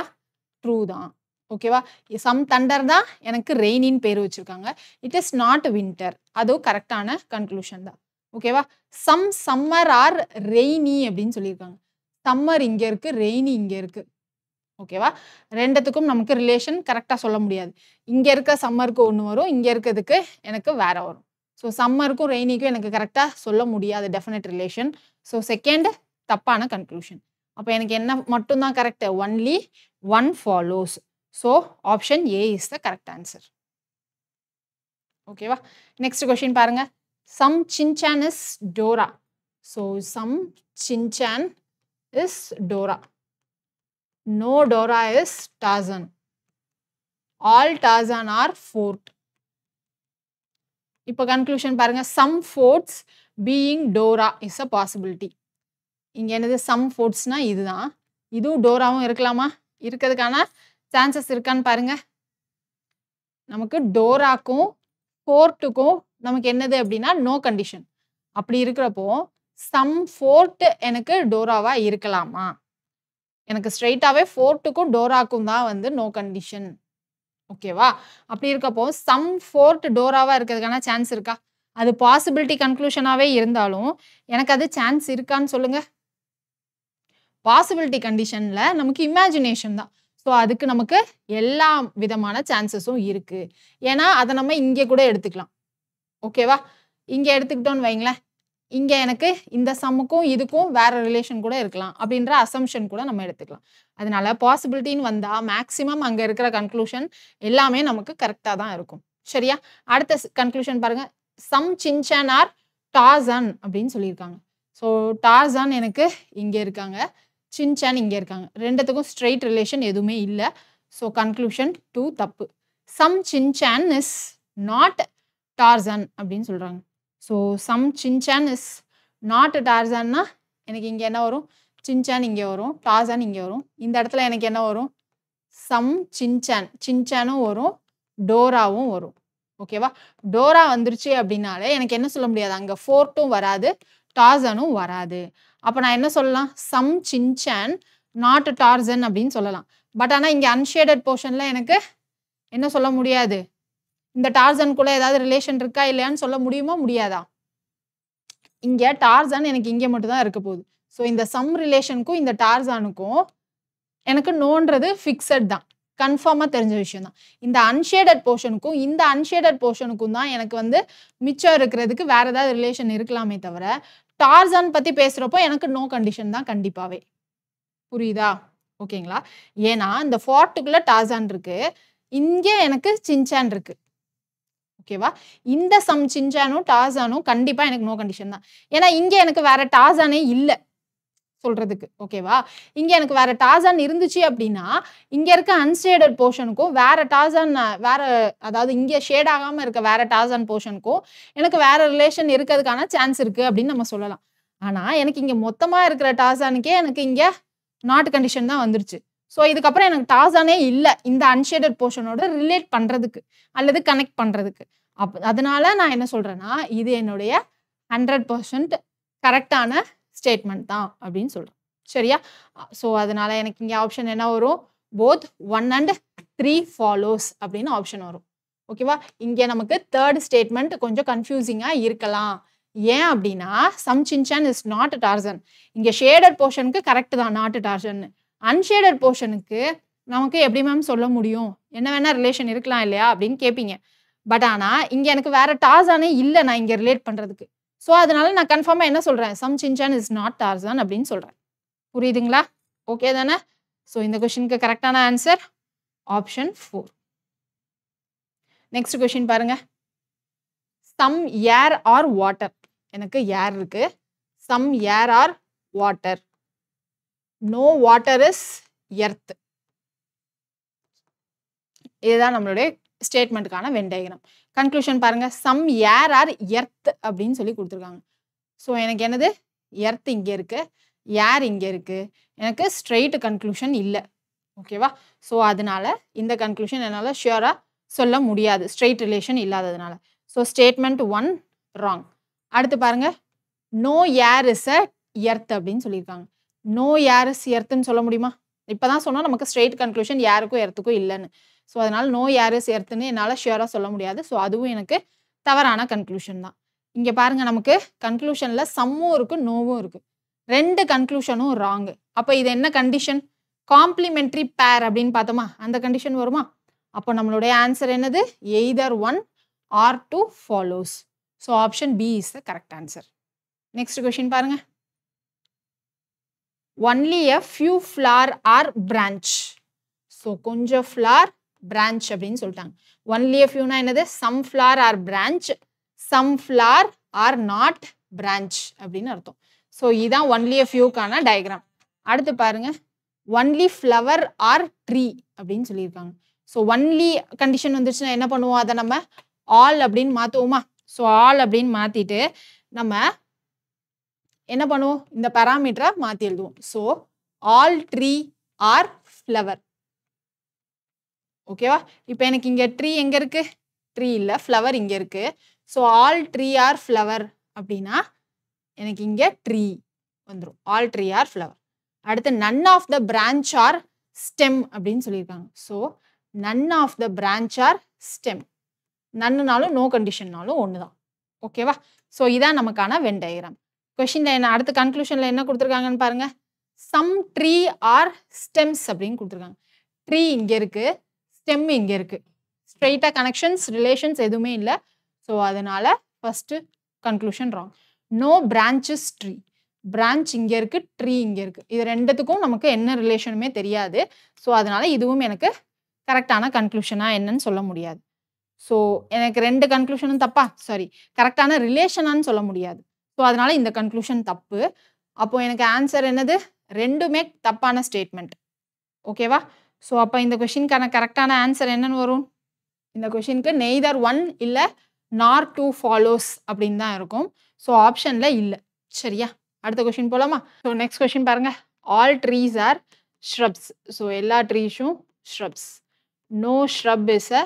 ட்ரூ தான் ஓகேவா சம் தண்டர் தான் எனக்கு ரெயினின்னு பேர் வச்சுருக்காங்க இட் இஸ் நாட் வின்டர் அதுவும் கரெக்டான கன்க்ளூஷன் தான் ஓகேவா சம் சம்மர் ஆர் ரெய்னி அப்படின்னு சொல்லியிருக்காங்க சம்மர் இங்கே இருக்குது ரெய்னி இங்கே இருக்குது ஓகேவா ரெண்டுத்துக்கும் நமக்கு ரிலேஷன் கரெக்டாக சொல்ல முடியாது இங்கே இருக்க சம்மருக்கு ஒன்று வரும் இங்கே இருக்கிறதுக்கு எனக்கு வேற வரும் ஸோ சம்மருக்கும் ரெய்னிக்கும் எனக்கு கரெக்டாக சொல்ல முடியாது டெஃபினட் ரிலேஷன் ஸோ செகண்ட் தப்பான கன்க்ளூஷன் அப்போ எனக்கு என்ன மட்டும்தான் correct only one follows so option A is the correct answer ஓகேவா நெக்ஸ்ட் கொஷின் பாருங்க some Shinchan is Dora so some Shinchan is Dora no Dora is Tarzan all Tarzan are fort இப்போ கன்க்ளூஷன் பாருங்க some forts being Dora is a possibility இங்கே என்னது சம் ஃபோர்ட்ஸ்னால் இதுதான் இதுவும் டோராகவும் இருக்கலாமா இருக்கிறதுக்கான சான்சஸ் இருக்கான்னு பாருங்கள் நமக்கு டோராக்கும் ஃபோர்ட்டுக்கும் நமக்கு என்னது அப்படின்னா நோ கண்டிஷன் அப்படி இருக்கிறப்போ சம் ஃபோர்ட்டு எனக்கு டோராவாக இருக்கலாமா எனக்கு ஸ்ட்ரெயிட்டாகவே ஃபோர்ட்டுக்கும் டோராக்கும் தான் வந்து நோ கண்டிஷன் ஓகேவா அப்படி இருக்கப்போ சம் ஃபோர்ட் டோராவாக இருக்கிறதுக்கான சான்ஸ் இருக்கா அது பாசிபிலிட்டி கன்க்ளூஷனாகவே இருந்தாலும் எனக்கு அது சான்ஸ் இருக்கான்னு சொல்லுங்கள் பாசிபிலிட்டி கண்டிஷனில் நமக்கு இமேஜினேஷன் தான் ஸோ அதுக்கு நமக்கு எல்லா விதமான சான்சஸும் இருக்குது ஏன்னா அதை நம்ம இங்கே கூட எடுத்துக்கலாம் ஓகேவா இங்கே எடுத்துக்கிட்டோன்னு வைங்களேன் இங்கே எனக்கு இந்த சம்முக்கும் இதுக்கும் வேறு ரிலேஷன் கூட இருக்கலாம் அப்படின்ற அசம்ஷன் கூட நம்ம எடுத்துக்கலாம் அதனால பாசிபிலிட்டின்னு வந்தால் மேக்சிமம் அங்கே இருக்கிற கன்க்ளூஷன் எல்லாமே நமக்கு கரெக்டாக தான் இருக்கும் சரியா அடுத்த கன்க்ளூஷன் பாருங்கள் சம் சின்சன் ஆர் டார்சன் அப்படின்னு சொல்லியிருக்காங்க ஸோ டார்சன் எனக்கு இங்கே இருக்காங்க சின்சான் இங்கே இருக்காங்க ரெண்டுத்துக்கும் ஸ்ட்ரெயிட் ரிலேஷன் எதுவுமே இல்லை ஸோ கன்க்ளூஷன் டூ தப்பு some Shinchan is not Tarzan அப்படின்னு சொல்கிறாங்க so some Shinchan is not டார்சன்னா எனக்கு இங்கே என்ன வரும் சின்சான் இங்கே வரும் டார்சன் இங்கே வரும் இந்த இடத்துல எனக்கு என்ன வரும் சம் சின்சான் சின்சானும் வரும் டோராவும் வரும் ஓகேவா டோரா வந்துருச்சு அப்படின்னாலே எனக்கு என்ன சொல்ல முடியாது அங்கே ஃபோர்ட்டும் வராது டார்சனும் வராது அப்போ நான் என்ன சொல்லலாம் சம் சின்சன் நாட் டார்சன் அப்படின்னு சொல்லலாம் பட் ஆனால் இங்கே அன்ஷேடட் போர்ஷனில் எனக்கு என்ன சொல்ல முடியாது இந்த கூட ஏதாவது ரிலேஷன் இருக்கா இல்லையான்னு சொல்ல முடியுமா முடியாதா இங்கே டார்சன் எனக்கு இங்கே மட்டும்தான் இருக்க போகுது ஸோ இந்த சம் ரிலேஷனுக்கும் இந்த டார்சானுக்கும் எனக்கு நோன்றது ஃபிக்ஸட் தான் கன்ஃபார்மாக தெரிஞ்ச விஷயம் தான் இந்த அன்ஷேடட் போர்ஷனுக்கும் இந்த அன்ஷேடட் போர்ஷனுக்கும் தான் எனக்கு வந்து மிச்சம் இருக்கிறதுக்கு வேறு ஏதாவது ரிலேஷன் இருக்கலாமே தவிர டார்சான் பற்றி பேசுகிறப்போ எனக்கு நோ கண்டிஷன் தான் கண்டிப்பாகவே புரியுதா ஓகேங்களா ஏன்னா இந்த ஃபார்ட்டுக்குள்ளே டார்சான் இருக்குது இங்கே எனக்கு சின்சான் இருக்குது ஓகேவா இந்த சம் சின்சானும் டார்சானும் கண்டிப்பாக எனக்கு நோ கண்டிஷன் தான் ஏன்னா இங்கே எனக்கு வேற டார்சானே இல்லை சொல்கிறதுக்கு ஓகேவா இங்கே எனக்கு வேறு டாசான் இருந்துச்சு அப்படின்னா இங்கே இருக்க அன்ஸ்டேடட் போர்ஷனுக்கும் வேறு டாசான் வேறு அதாவது இங்கே ஷேட் ஆகாம இருக்க வேறு டாசான் போர்ஷனுக்கும் எனக்கு வேறு ரிலேஷன் இருக்கிறதுக்கான சான்ஸ் இருக்குது அப்படின்னு நம்ம சொல்லலாம் ஆனால் எனக்கு இங்கே மொத்தமாக இருக்கிற டாசானுக்கே எனக்கு இங்கே நாட் கண்டிஷன் தான் வந்துருச்சு ஸோ இதுக்கப்புறம் எனக்கு டாசானே இல்லை இந்த அன்ஷேடட் போர்ஷனோட ரிலேட் பண்ணுறதுக்கு அல்லது கனெக்ட் பண்ணுறதுக்கு அப் அதனால நான் என்ன சொல்கிறேன்னா இது என்னுடைய ஹண்ட்ரட் பர்சன்ட் கரெக்டான ஸ்டேட்மெண்ட் தான் அப்படின்னு சொல்கிறோம் சரியா ஸோ அதனால எனக்கு இங்கே ஆப்ஷன் என்ன வரும் both one and three follows அப்படின்னு ஆப்ஷன் வரும் ஓகேவா இங்கே நமக்கு தேர்ட் ஸ்டேட்மெண்ட் கொஞ்சம் கன்ஃபியூசிங்காக இருக்கலாம் ஏன் அப்படின்னா some Shinchan is not Tarzan இங்கே ஷேடட் போர்ஷனுக்கு கரெக்ட் தான் நாட் டார்சன் அன்ஷேடட் போர்ஷனுக்கு நமக்கு எப்படி மேம் சொல்ல முடியும் என்ன வேணால் ரிலேஷன் இருக்கலாம் இல்லையா அப்படின்னு கேட்பீங்க பட் ஆனால் இங்கே எனக்கு வேற டார்சானே இல்லை நான் இங்கே ரிலேட் பண்ணுறதுக்கு ஸோ அதனால நான் கன்ஃபார்மாக என்ன சொல்கிறேன் some Shinchan is not Tarzan அப்படின்னு சொல்கிறேன் புரியுதுங்களா ஓகே தானே ஸோ இந்த கொஷினுக்கு கரெக்டான answer option four next question பாருங்க சம் ஏர் ஆர் வாட்டர் எனக்கு ஏர் இருக்கு some air are water no water is earth இதுதான் நம்மளுடைய ஸ்டேட்மெண்ட்டுக்கான வென் கன்க்ளூஷன் பாருங்கள் சம் ஏர் ஆர் எர்த் அப்படின்னு சொல்லி கொடுத்துருக்காங்க ஸோ எனக்கு என்னது எர்த் இங்கே இருக்குது ஏர் இங்கே இருக்குது எனக்கு ஸ்ட்ரெயிட் கன்க்ளூஷன் இல்லை ஓகேவா ஸோ அதனால இந்த கன்க்ளூஷன் என்னால் ஷியோராக சொல்ல முடியாது ஸ்ட்ரெயிட் ரிலேஷன் இல்லாததுனால ஸோ ஸ்டேட்மெண்ட் ஒன் ராங் அடுத்து பாருங்கள் no air is a earth அப்படின்னு சொல்லியிருக்காங்க நோ ஏர் இஸ் எர்த்துன்னு சொல்ல முடியுமா இப்போ தான் சொன்னால் நமக்கு ஸ்ட்ரெயிட் கன்க்ளூஷன் யாருக்கும் எர்த்துக்கும் இல்லைன்னு ஸோ அதனால் நோ யார் சேர்த்துன்னு என்னால் ஷியோராக சொல்ல முடியாது ஸோ அதுவும் எனக்கு தவறான கன்க்ளூஷன் தான் இங்கே பாருங்கள் நமக்கு கன்க்ளூஷனில் சம்மும் இருக்குது நோவும் இருக்குது ரெண்டு கன்க்ளூஷனும் ராங்கு அப்போ இது என்ன கண்டிஷன் காம்ப்ளிமெண்ட்ரி பேர் அப்படின்னு பார்த்தோமா அந்த கண்டிஷன் வருமா அப்போ நம்மளுடைய ஆன்சர் என்னது either one or two follows so option B is the correct answer next question பாருங்க only a few flower are branch so கொஞ்சம் ஃப்ளார் பிரான்ச் அப்படின்னு சொல்லிட்டாங்க ஒன்லி ஃபியூனா என்னது some flower are branch some flower are not branch அப்படின்னு அர்த்தம் ஸோ இதுதான் ஒன்லி யூக்கான டயக்ராம் அடுத்து பாருங்க ஒன்லி ஃப்ளவர் ஆர் ட்ரீ அப்படின்னு சொல்லியிருக்காங்க ஸோ ஒன்லி கண்டிஷன் வந்துருச்சுன்னா என்ன பண்ணுவோம் அதை நம்ம ஆல் அப்படின்னு மாற்றுவோமா ஸோ ஆல் அப்படின்னு மாற்றிட்டு நம்ம என்ன பண்ணுவோம் இந்த பராமீட்டரை மாற்றி எழுதுவோம் so all tree R flower ஓகேவா இப்போ எனக்கு இங்கே ட்ரீ எங்கே இருக்குது ட்ரீ இல்லை ஃப்ளவர் இங்கே இருக்குது so all tree R flower அப்படின்னா எனக்கு இங்கே ட்ரீ வந்துடும் ஆல் ட்ரீ ஆர் ஃப்ளவர் அடுத்து none of the branch or stem அப்படின்னு சொல்லியிருக்காங்க so none of the branch or stem நன்னுனாலும் நோ கண்டிஷன்னாலும் ஒன்று தான் ஓகேவா ஸோ இதான் நமக்கான வென் டயக்ராம் கொஷினில் என்ன அடுத்த கன்க்ளூஷனில் என்ன கொடுத்துருக்காங்கன்னு பாருங்கள் சம் ட்ரீ ஆர் ஸ்டெம்ஸ் அப்படின்னு கொடுத்துருக்காங்க ட்ரீ இங்கே இருக்குது ஸ்டெம் இங்கே இருக்குது ஸ்ட்ரெயிட்டாக கனெக்ஷன்ஸ் ரிலேஷன்ஸ் எதுவுமே இல்லை ஸோ அதனால் first conclusion wrong no branches tree branch இங்கே இருக்குது ட்ரீ இங்கே இருக்குது இது ரெண்டுத்துக்கும் நமக்கு என்ன ரிலேஷனுமே தெரியாது ஸோ அதனால் இதுவும் எனக்கு கரெக்டான கன்க்ளூஷனாக என்னன்னு சொல்ல முடியாது ஸோ எனக்கு ரெண்டு கன்க்ளூஷனும் தப்பா சாரி கரெக்டான ரிலேஷனான்னு சொல்ல முடியாது ஸோ அதனால் இந்த கன்க்ளூஷன் தப்பு அப்போது எனக்கு ஆன்சர் என்னது ரெண்டுமே தப்பான ஸ்டேட்மெண்ட் ஓகேவா ஸோ அப்போ இந்த கொஷினுக்கான கரெக்டான ஆன்சர் என்னன்னு வரும் இந்த கொஷினுக்கு நெய்தர் ஒன் இல்லை நார் டூ ஃபாலோஸ் அப்படின்னு தான் இருக்கும் ஸோ ஆப்ஷனில் இல்லை சரியா அடுத்த கொஷின் போகலாமா ஸோ நெக்ஸ்ட் கொஷின் பாருங்கள் all trees are shrubs so எல்லா ட்ரீஸும் shrubs no shrub is a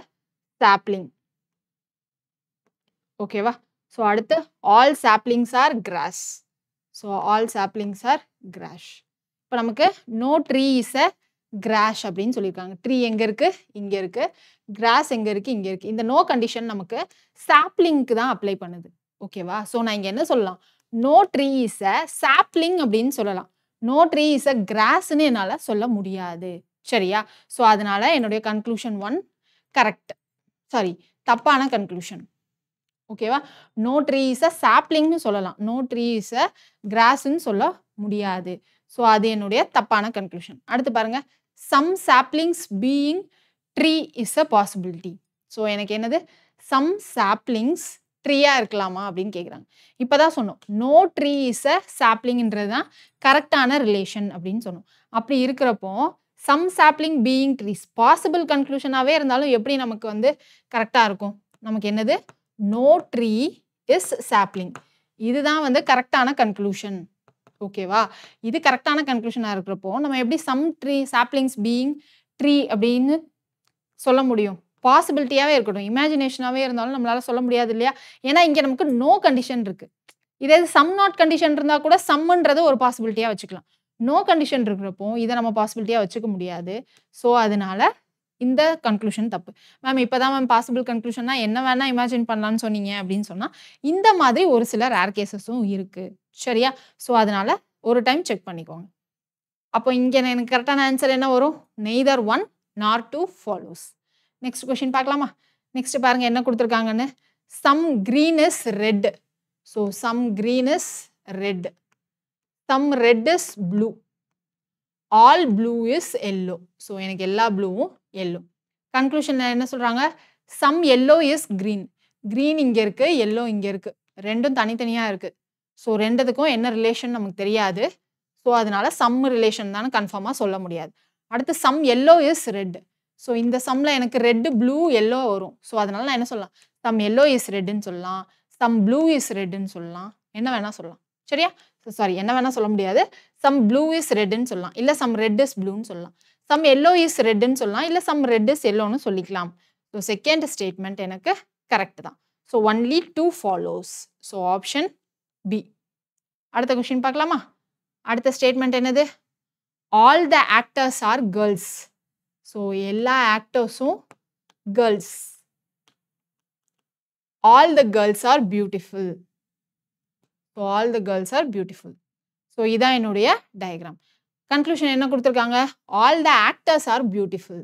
sapling ஓகேவா ஸோ அடுத்து all saplings are grass so all saplings are grass இப்போ நமக்கு no tree is a grass அப்படின்னு சொல்லியிருக்காங்க ட்ரீ எங்கே இருக்குது இங்கே இருக்குது கிராஸ் எங்கே இருக்குது இங்கே இருக்குது இந்த நோ கண்டிஷன் நமக்கு சாப்ளிங்க்கு தான் அப்ளை பண்ணுது ஓகேவா ஸோ நான் இங்கே என்ன சொல்லலாம் no tree is a sapling அப்படின்னு சொல்லலாம் நோ ட்ரீ இஸ் அ கிராஸ்ன்னு என்னால் சொல்ல முடியாது சரியா ஸோ அதனால் என்னுடைய கன்க்ளூஷன் ஒன் கரெக்ட் சாரி தப்பான கன்க்ளூஷன் ஓகேவா நோ ட்ரீ இஸ் அ சாப்லிங்னு சொல்லலாம் நோ ட்ரீ இஸ் அ கிராஸ்ன்னு சொல்ல முடியாது ஸோ அது என்னுடைய தப்பான கன்க்ளூஷன் அடுத்து பாருங்கள் some saplings being tree is a possibility so எனக்கு என்னது சம் சாப்ளிங்ஸ் ட்ரீயாக இருக்கலாமா அப்படின்னு கேட்குறாங்க இப்போ தான் சொன்னோம் நோ ட்ரீ இஸ் அ சாப்ளிங்ன்றது தான் கரெக்டான ரிலேஷன் அப்படின்னு சொன்னோம் அப்படி இருக்கிறப்போ some sapling being trees possible கன்க்ளூஷனாகவே இருந்தாலும் எப்படி நமக்கு வந்து கரெக்டாக இருக்கும் நமக்கு என்னது நோ ட்ரீ இஸ் சாப்ளிங் இதுதான் வந்து கரெக்டான கன்க்ளூஷன் ஓகேவா இது கரெக்டான கன்க்ளூஷனாக இருக்கிறப்போ நம்ம எப்படி some tree saplings being tree அப்படின்னு சொல்ல முடியும் பாசிபிலிட்டியாகவே இருக்கட்டும் இமேஜினேஷனாகவே இருந்தாலும் நம்மளால் சொல்ல முடியாது இல்லையா ஏன்னா இங்கே நமக்கு நோ கண்டிஷன் இருக்குது இதே சம் நாட் கண்டிஷன் இருந்தால் கூட சம்முன்றது ஒரு பாசிபிலிட்டியாக வச்சுக்கலாம் நோ கண்டிஷன் இருக்கிறப்போ இதை நம்ம பாசிபிலிட்டியாக வச்சுக்க முடியாது ஸோ அதனால இந்த கன்க்ளூஷன் தப்பு மேம் இப்போ தான் மேம் பாசிபிள் கன்க்ளூஷனாக என்ன வேணால் இமேஜின் பண்ணலான்னு சொன்னீங்க அப்படின்னு சொன்னால் இந்த மாதிரி ஒரு சில ரேர் கேசஸும் இருக்குது சரியா ஸோ அதனால் ஒரு டைம் செக் பண்ணிக்கோங்க அப்போ இங்கே எனக்கு கரெக்டான ஆன்சர் என்ன வரும் neither one nor two follows next question பார்க்கலாமா நெக்ஸ்ட் பாருங்கள் என்ன கொடுத்துருக்காங்கன்னு some green is red so some green is red some red is blue all blue is yellow so எனக்கு எல்லா ப்ளூவும் எல்லோ கன்க்ளூஷன் என்ன சொல்கிறாங்க some yellow is green green இங்கே இருக்குது எல்லோ இங்கே இருக்குது ரெண்டும் தனித்தனியாக இருக்குது ஸோ ரெண்டுத்துக்கும் என்ன ரிலேஷன் நமக்கு தெரியாது ஸோ அதனால சம் ரிலேஷன் தானே கன்ஃபார்மாக சொல்ல முடியாது அடுத்து some yellow is red so இந்த சம்மில் எனக்கு ரெட்டு ப்ளூ எல்லோ வரும் ஸோ அதனால நான் என்ன சொல்லலாம் சம் எல்லோ இஸ் ரெட்டுன்னு சொல்லலாம் சம் ப்ளூ இஸ் ரெட்டுன்னு சொல்லலாம் என்ன வேணால் சொல்லலாம் சரியா சாரி என்ன வேணால் சொல்ல முடியாது சம் ப்ளூ இஸ் ரெட்டுன்னு சொல்லலாம் இல்லை சம் ரெட் இஸ் ப்ளூன்னு சொல்லலாம் சம் எல்லோ இஸ் ரெட்டுன்னு சொல்லலாம் இல்லை சம் ரெட் இஸ் எல்லோன்னு சொல்லிக்கலாம் ஸோ செகண்ட் ஸ்டேட்மெண்ட் எனக்கு கரெக்ட் தான் so only two follows so option B அடுத்த கொஷின் பார்க்கலாமா அடுத்த ஸ்டேட்மெண்ட் என்னது all the actors are girls so எல்லா ஆக்டர்ஸும் girls all the girls are beautiful so all the girls are beautiful so இதான் என்னுடைய டயக்ராம் கன்க்ளூஷன் என்ன கொடுத்துருக்காங்க all the actors are beautiful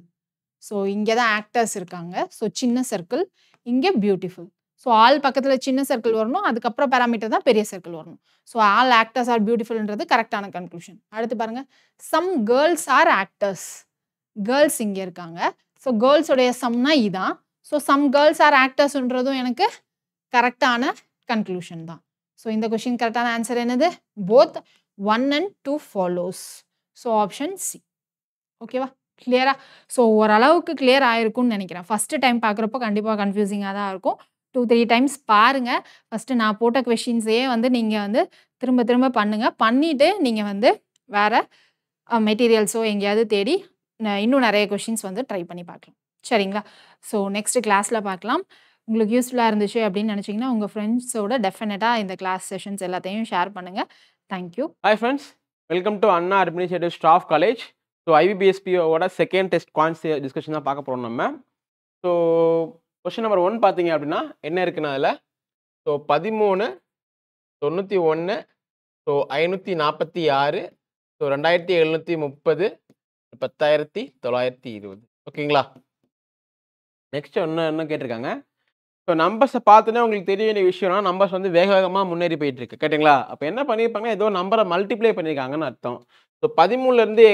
so இங்கே தான் ஆக்டர்ஸ் இருக்காங்க ஸோ சின்ன சர்க்கிள் இங்கே பியூட்டிஃபுல் ஸோ ஆல் பக்கத்தில் சின்ன சர்க்கிள் வரணும் அதுக்கப்புறம் பேராமீட்டர் தான் பெரிய சர்க்கிள் வரணும் ஸோ ஆல் ஆக்டர்ஸ் ஆர் பியூட்டிஃபுல்ன்றது கரெக்டான கன்க்ளூஷன் அடுத்து பாருங்கள் some girls are actors girls இங்கே இருக்காங்க ஸோ கேர்ள்ஸோடைய சம்னா இதுதான் ஸோ சம் கேர்ள்ஸ் ஆர் ஆக்டர்ஸ்ன்றதும் எனக்கு கரெக்டான கன்க்ளூஷன் தான் ஸோ இந்த கொஷின் கரெக்டான ஆன்சர் என்னது both one and two follows so option C ஓகேவா கிளியரா ஸோ ஓரளவுக்கு கிளியர் ஆயிருக்கும்னு நினைக்கிறேன் ஃபஸ்ட்டு டைம் பார்க்குறப்ப கண்டிப்பாக கன்ஃபியூசிங்காக தான் இருக்கும் டூ த்ரீ டைம்ஸ் பாருங்கள் ஃபஸ்ட்டு நான் போட்ட கொஷின்ஸையே வந்து நீங்கள் வந்து திரும்ப திரும்ப பண்ணுங்கள் பண்ணிவிட்டு நீங்கள் வந்து வேறு மெட்டீரியல்ஸோ எங்கேயாவது தேடி இன்னும் நிறைய கொஷின்ஸ் வந்து ட்ரை பண்ணி பார்க்கலாம் சரிங்களா ஸோ நெக்ஸ்ட்டு கிளாஸில் பார்க்கலாம் உங்களுக்கு யூஸ்ஃபுல்லாக இருந்துச்சு அப்படின்னு நினச்சிங்கன்னா உங்கள் ஃப்ரெண்ட்ஸோட டெஃபினட்டாக இந்த கிளாஸ் செஷன்ஸ் எல்லாத்தையும் ஷேர் பண்ணுங்கள் thank you hi friends welcome to Anna administrative staff college so ஐபிபிஎஸ்பியோட செகண்ட் டெஸ்ட் கான்ஸ் டிஸ்கஷன் தான் பார்க்க போகிறோம் நம்ம ஸோ கொஷின் நம்பர் ஒன் பார்த்தீங்க அப்படின்னா என்ன இருக்குன்னா அதில் ஸோ பதிமூணு தொண்ணூற்றி ஒன்று ஸோ ஐநூற்றி நாற்பத்தி ஆறு ஸோ ரெண்டாயிரத்தி எழுநூற்றி முப்பது பத்தாயிரத்தி தொள்ளாயிரத்தி இருபது ஓகேங்களா நெக்ஸ்ட் ஒன்று என்ன கேட்டிருக்காங்க ஸோ நம்பர்ஸை பார்த்துன்னா உங்களுக்கு தெரிய வேண்டிய விஷயம்னா நம்பர்ஸ் வந்து வேக வேகமாக முன்னேறி போயிட்டு இருக்கு கேட்டிங்களா அப்போ என்ன பண்ணியிருப்பாங்க ஏதோ நம்பரை மல்டிப்ளை பண்ணியிருக்காங்கன்னு அர்த்தம் ஸோ பதிமூணுலேருந்து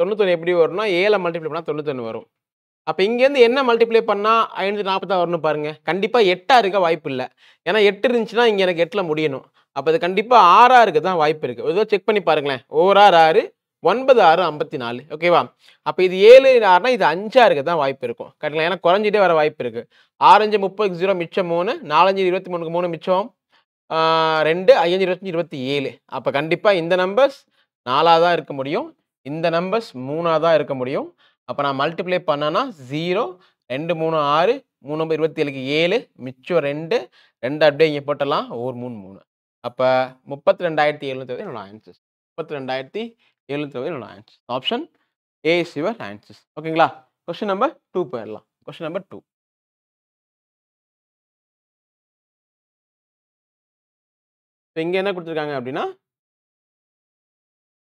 தொண்ணூத்தொன்று எப்படி வரும்னா ஏழை மல்டிப்ளை பண்ணால் தொண்ணூத்தொன்று வரும் அப்போ இங்கேருந்து என்ன மல்டிப்ளை பண்ணால் ஐநூற்றி நாற்பதாக வரும்னு பாருங்கள் கண்டிப்பாக எட்டாக இருக்க வாய்ப்பு இல்லை ஏன்னா எட்டு இருந்துச்சுன்னா இங்கே எனக்கு எட்டில் முடியணும் அப்போ அது கண்டிப்பாக ஆறாக இருக்க தான் வாய்ப்பு இருக்குது ஏதோ செக் பண்ணி பாருங்களேன் ஓர் ஆர் ஆறு ஒன்பது ஆறு ஐம்பத்தி நாலு ஓகேவா அப்போ இது ஏழு ஆறுனா இது அஞ்சாக இருக்க தான் வாய்ப்பு இருக்கும் கரெக்டுங்களா ஏன்னா குறைஞ்சிட்டே வர வாய்ப்பு இருக்குது ஆரஞ்சு முப்பது ஜீரோ மிச்சம் மூணு நாலஞ்சு இருபத்தி மூணுக்கு மூணு மிச்சம் ரெண்டு ஐயஞ்சு இருபத்தஞ்சு இருபத்தி ஏழு அப்போ கண்டிப்பாக இந்த நம்பர்ஸ் நாலாக தான் இருக்க முடியும் இந்த நம்பர்ஸ் மூணாக தான் இருக்க முடியும் அப்போ நான் மல்டிப்ளை பண்ணேன்னா ஜீரோ ரெண்டு மூணு ஆறு மூணு நம்பர் இருபத்தி ஏழுக்கு ஏழு மிச்சம் ரெண்டு ரெண்டு அப்படியே இங்கே போட்டலாம் ஒரு மூணு மூணு அப்போ முப்பத்தி ரெண்டாயிரத்தி எழுநூற்றி என்னோட ஆன்சர்ஸ் முப்பத்தி ரெண்டாயிரத்தி எழுத்தவை என்னோட answers option A is your answers ஓகேங்களா கொஸ்டின் நம்பர் டூ போயிடலாம் கொஸ்டின் நம்பர் டூ இப்போ இங்கே என்ன கொடுத்துருக்காங்க அப்படின்னா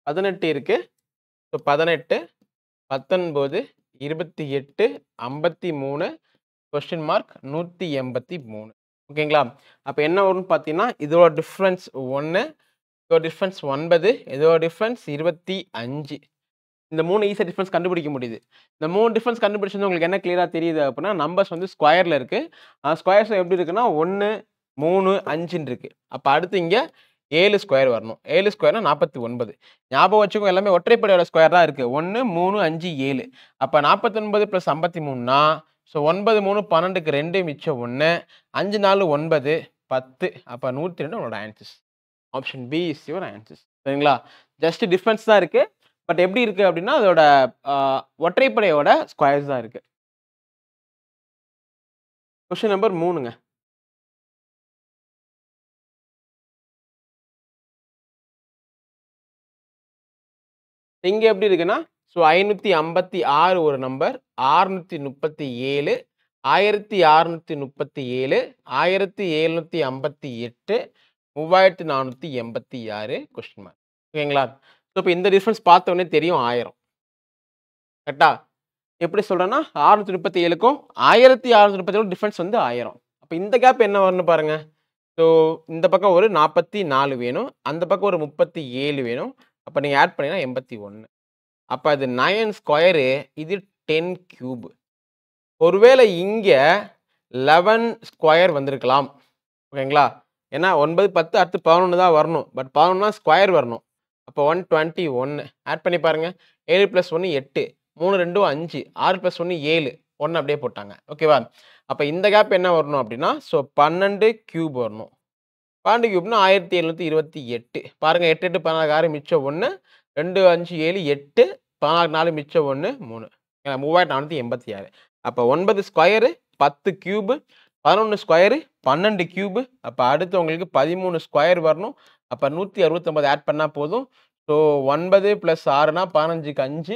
பதினெட்டு இருக்கு ஸோ பதினெட்டு பத்தொன்பது இருபத்தி எட்டு ஐம்பத்தி மூணு கொஸ்டின் மார்க் நூற்றி எண்பத்தி மூணு ஓகேங்களா அப்போ என்ன வரும்னு பார்த்தீங்கன்னா இதோட டிஃப்ரென்ஸ் ஒன்று இதோட டிஃப்ரென்ஸ் ஒன்பது இதோட டிஃப்ரென்ஸ் இருபத்தி அஞ்சு இந்த மூணு ஈஸியாக டிஃப்ரென்ஸ் கண்டுபிடிக்க முடியுது இந்த மூணு டிஃப்ரென்ஸ் கண்டுபிடிச்சது உங்களுக்கு என்ன கிளியராக தெரியுது அப்படின்னா நம்பர்ஸ் வந்து ஸ்கொயரில் இருக்குது ஸ்கொயர்ஸ் எப்படி இருக்குன்னா ஒன்று மூணு அஞ்சுன்னு இருக்குது அப்போ அடுத்து இங்கே ஏழு ஸ்கொயர் வரணும் ஏழு ஸ்கொயர்னா நாற்பத்தி ஒன்பது ஞாபகம் வச்சுக்கோ எல்லாமே ஒற்றைப்படையோட ஸ்கொயர் தான் இருக்குது ஒன்று மூணு அஞ்சு ஏழு அப்போ நாற்பத்தொன்பது ப்ளஸ் ஐம்பத்தி மூணுனா ஸோ ஒன்பது மூணு பன்னெண்டுக்கு ரெண்டு மிச்சம் ஒன்று அஞ்சு நாலு ஒன்பது பத்து அப்போ நூற்றி ரெண்டு உங்களோட answers option B is your answer சரிங்களா ஜஸ்ட் டிஃப்ரென்ஸ் தான் இருக்கு பட் எப்படி இருக்கு அப்படின்னா அதோட ஒற்றைப்படையோட ஸ்கொயர்ஸ் தான் இருக்கு கொஷின் நம்பர் மூணுங்க இங்கே எப்படி இருக்குன்னா ஸோ ஐநூற்றி ஐம்பத்தி ஆறு ஒரு நம்பர் ஆறுநூற்றி முப்பத்தி ஏழு ஆயிரத்தி அறுநூற்றி முப்பத்தி ஏழு ஆயிரத்தி எழுநூற்றி ஐம்பத்தி எட்டு மூவாயிரத்தி நானூற்றி எண்பத்தி ஆறு கொஸ்டின் மார்க் ஓகேங்களா ஸோ இப்போ இந்த டிஃப்ரென்ஸ் பார்த்த தெரியும் ஆயிரம் கரெக்டா எப்படி சொல்கிறேன்னா ஆறுநூற்றி முப்பத்தி ஏழுக்கும் ஆயிரத்தி அறுநூற்றி முப்பத்தி ஏழு டிஃப்ரென்ஸ் வந்து ஆயிரம் அப்போ இந்த கேப் என்ன வரும்னு பாருங்கள் ஸோ இந்த பக்கம் ஒரு நாற்பத்தி நாலு வேணும் அந்த பக்கம் ஒரு முப்பத்தி ஏழு வேணும் அப்போ நீங்கள் ஆட் பண்ணிங்கன்னா எண்பத்தி ஒன்று அப்போ அது நயன் ஸ்கொயரு இது டென் கியூப் ஒருவேளை இங்கே லெவன் ஸ்கொயர் வந்திருக்கலாம் ஓகேங்களா ஏன்னா ஒன்பது பத்து அடுத்து பதினொன்று தான் வரணும் பட் பதினொன்னா ஸ்கொயர் வரணும் அப்போ ஒன் டுவெண்ட்டி ஒன்று ஆட் பண்ணி பாருங்கள் ஏழு ப்ளஸ் ஒன்று எட்டு மூணு ரெண்டும் அஞ்சு ஆறு ப்ளஸ் ஒன்று ஏழு ஒன்று அப்படியே போட்டாங்க ஓகேவா அப்போ இந்த கேப் என்ன வரணும் அப்படின்னா ஸோ பன்னெண்டு க்யூப் வரணும் பன்னெண்டு க்யூப்னா ஆயிரத்தி எழுநூற்றி இருபத்தி எட்டு பாருங்கள் எட்டு எட்டு பதினாறு ஆறு மிச்சம் ஒன்று ரெண்டு அஞ்சு ஏழு எட்டு பதினாறு நாலு மிச்சம் ஒன்று மூணு மூவாயிரத்தி நானூற்றி எண்பத்தி ஆறு அப்போ ஒன்பது ஸ்கொயரு பத்து க்யூபு பதினொன்று ஸ்கொயரு பன்னெண்டு கியூபு அப்போ அடுத்து உங்களுக்கு பதிமூணு ஸ்கொயர் வரணும் அப்போ நூற்றி அறுபத்தொம்பது ஆட் பண்ணால் போதும் ஸோ ஒன்பது ப்ளஸ் ஆறுனா பதினஞ்சுக்கு அஞ்சு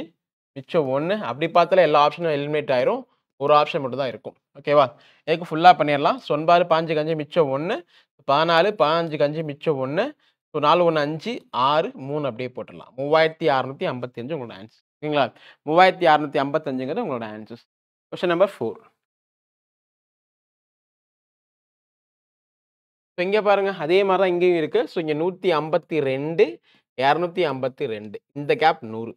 மிச்சம் ஒன்று அப்படி பார்த்தால எல்லா ஆப்ஷனும் எலிமினேட் ஆயிரும் ஒரு ஆப்ஷன் மட்டும் தான் இருக்கும் ஓகேவா எனக்கு ஃபுல்லாக பண்ணிடலாம் ஸோ ஒன்பது பாஞ்சு அஞ்சு மிச்சம் ஒன்று பதினாலு பதினஞ்சுக்கு அஞ்சு மிச்சம் ஒன்று ஸோ நாலு ஒன்று அஞ்சு ஆறு மூணு அப்படியே போட்டுடலாம் மூவாயிரத்தி அறநூற்றி ஐம்பத்தஞ்சு உங்களோட ஆன்சர் ஓகேங்களா மூவாயிரத்தி அறநூற்றி ஐம்பத்தஞ்சுங்கிறது உங்களோட answers question number four so இங்கே பாருங்கள் அதே மாதிரி தான் இங்கேயும் இருக்குது ஸோ இங்கே நூற்றி ஐம்பத்தி ரெண்டு இரநூத்தி ஐம்பத்தி ரெண்டு இந்த கேப் நூறு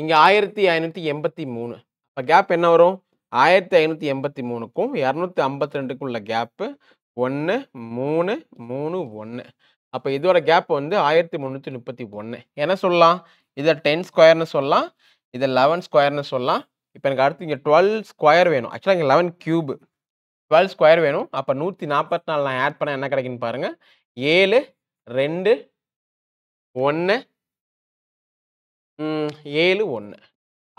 இங்கே ஆயிரத்தி ஐநூற்றி எண்பத்தி மூணு இப்போ கேப் என்ன வரும் ஆயிரத்தி ஐநூற்றி எண்பத்தி மூணுக்கும் இரநூத்தி ஐம்பத்தி ரெண்டுக்கும் உள்ள கேப்பு ஒன்று மூணு மூணு ஒன்று அப்போ இதோட கேப் வந்து ஆயிரத்தி முந்நூற்றி முப்பத்தி ஒன்று என்ன சொல்லலாம் இதை டென் ஸ்கொயர்னு சொல்லலாம் இதை லெவன் ஸ்கொயர்னு சொல்லலாம் இப்போ எனக்கு அடுத்து இங்கே டுவெல் ஸ்கொயர் வேணும் ஆக்சுவலாக இங்கே லெவன் க்யூபு டுவெல் ஸ்கொயர் வேணும் அப்போ நூற்றி நாற்பத்தி நாலு நான் ஆட் பண்ண என்ன கிடைக்குன்னு பாருங்கள் ஏழு ரெண்டு ஒன்று ஏழு ஒன்று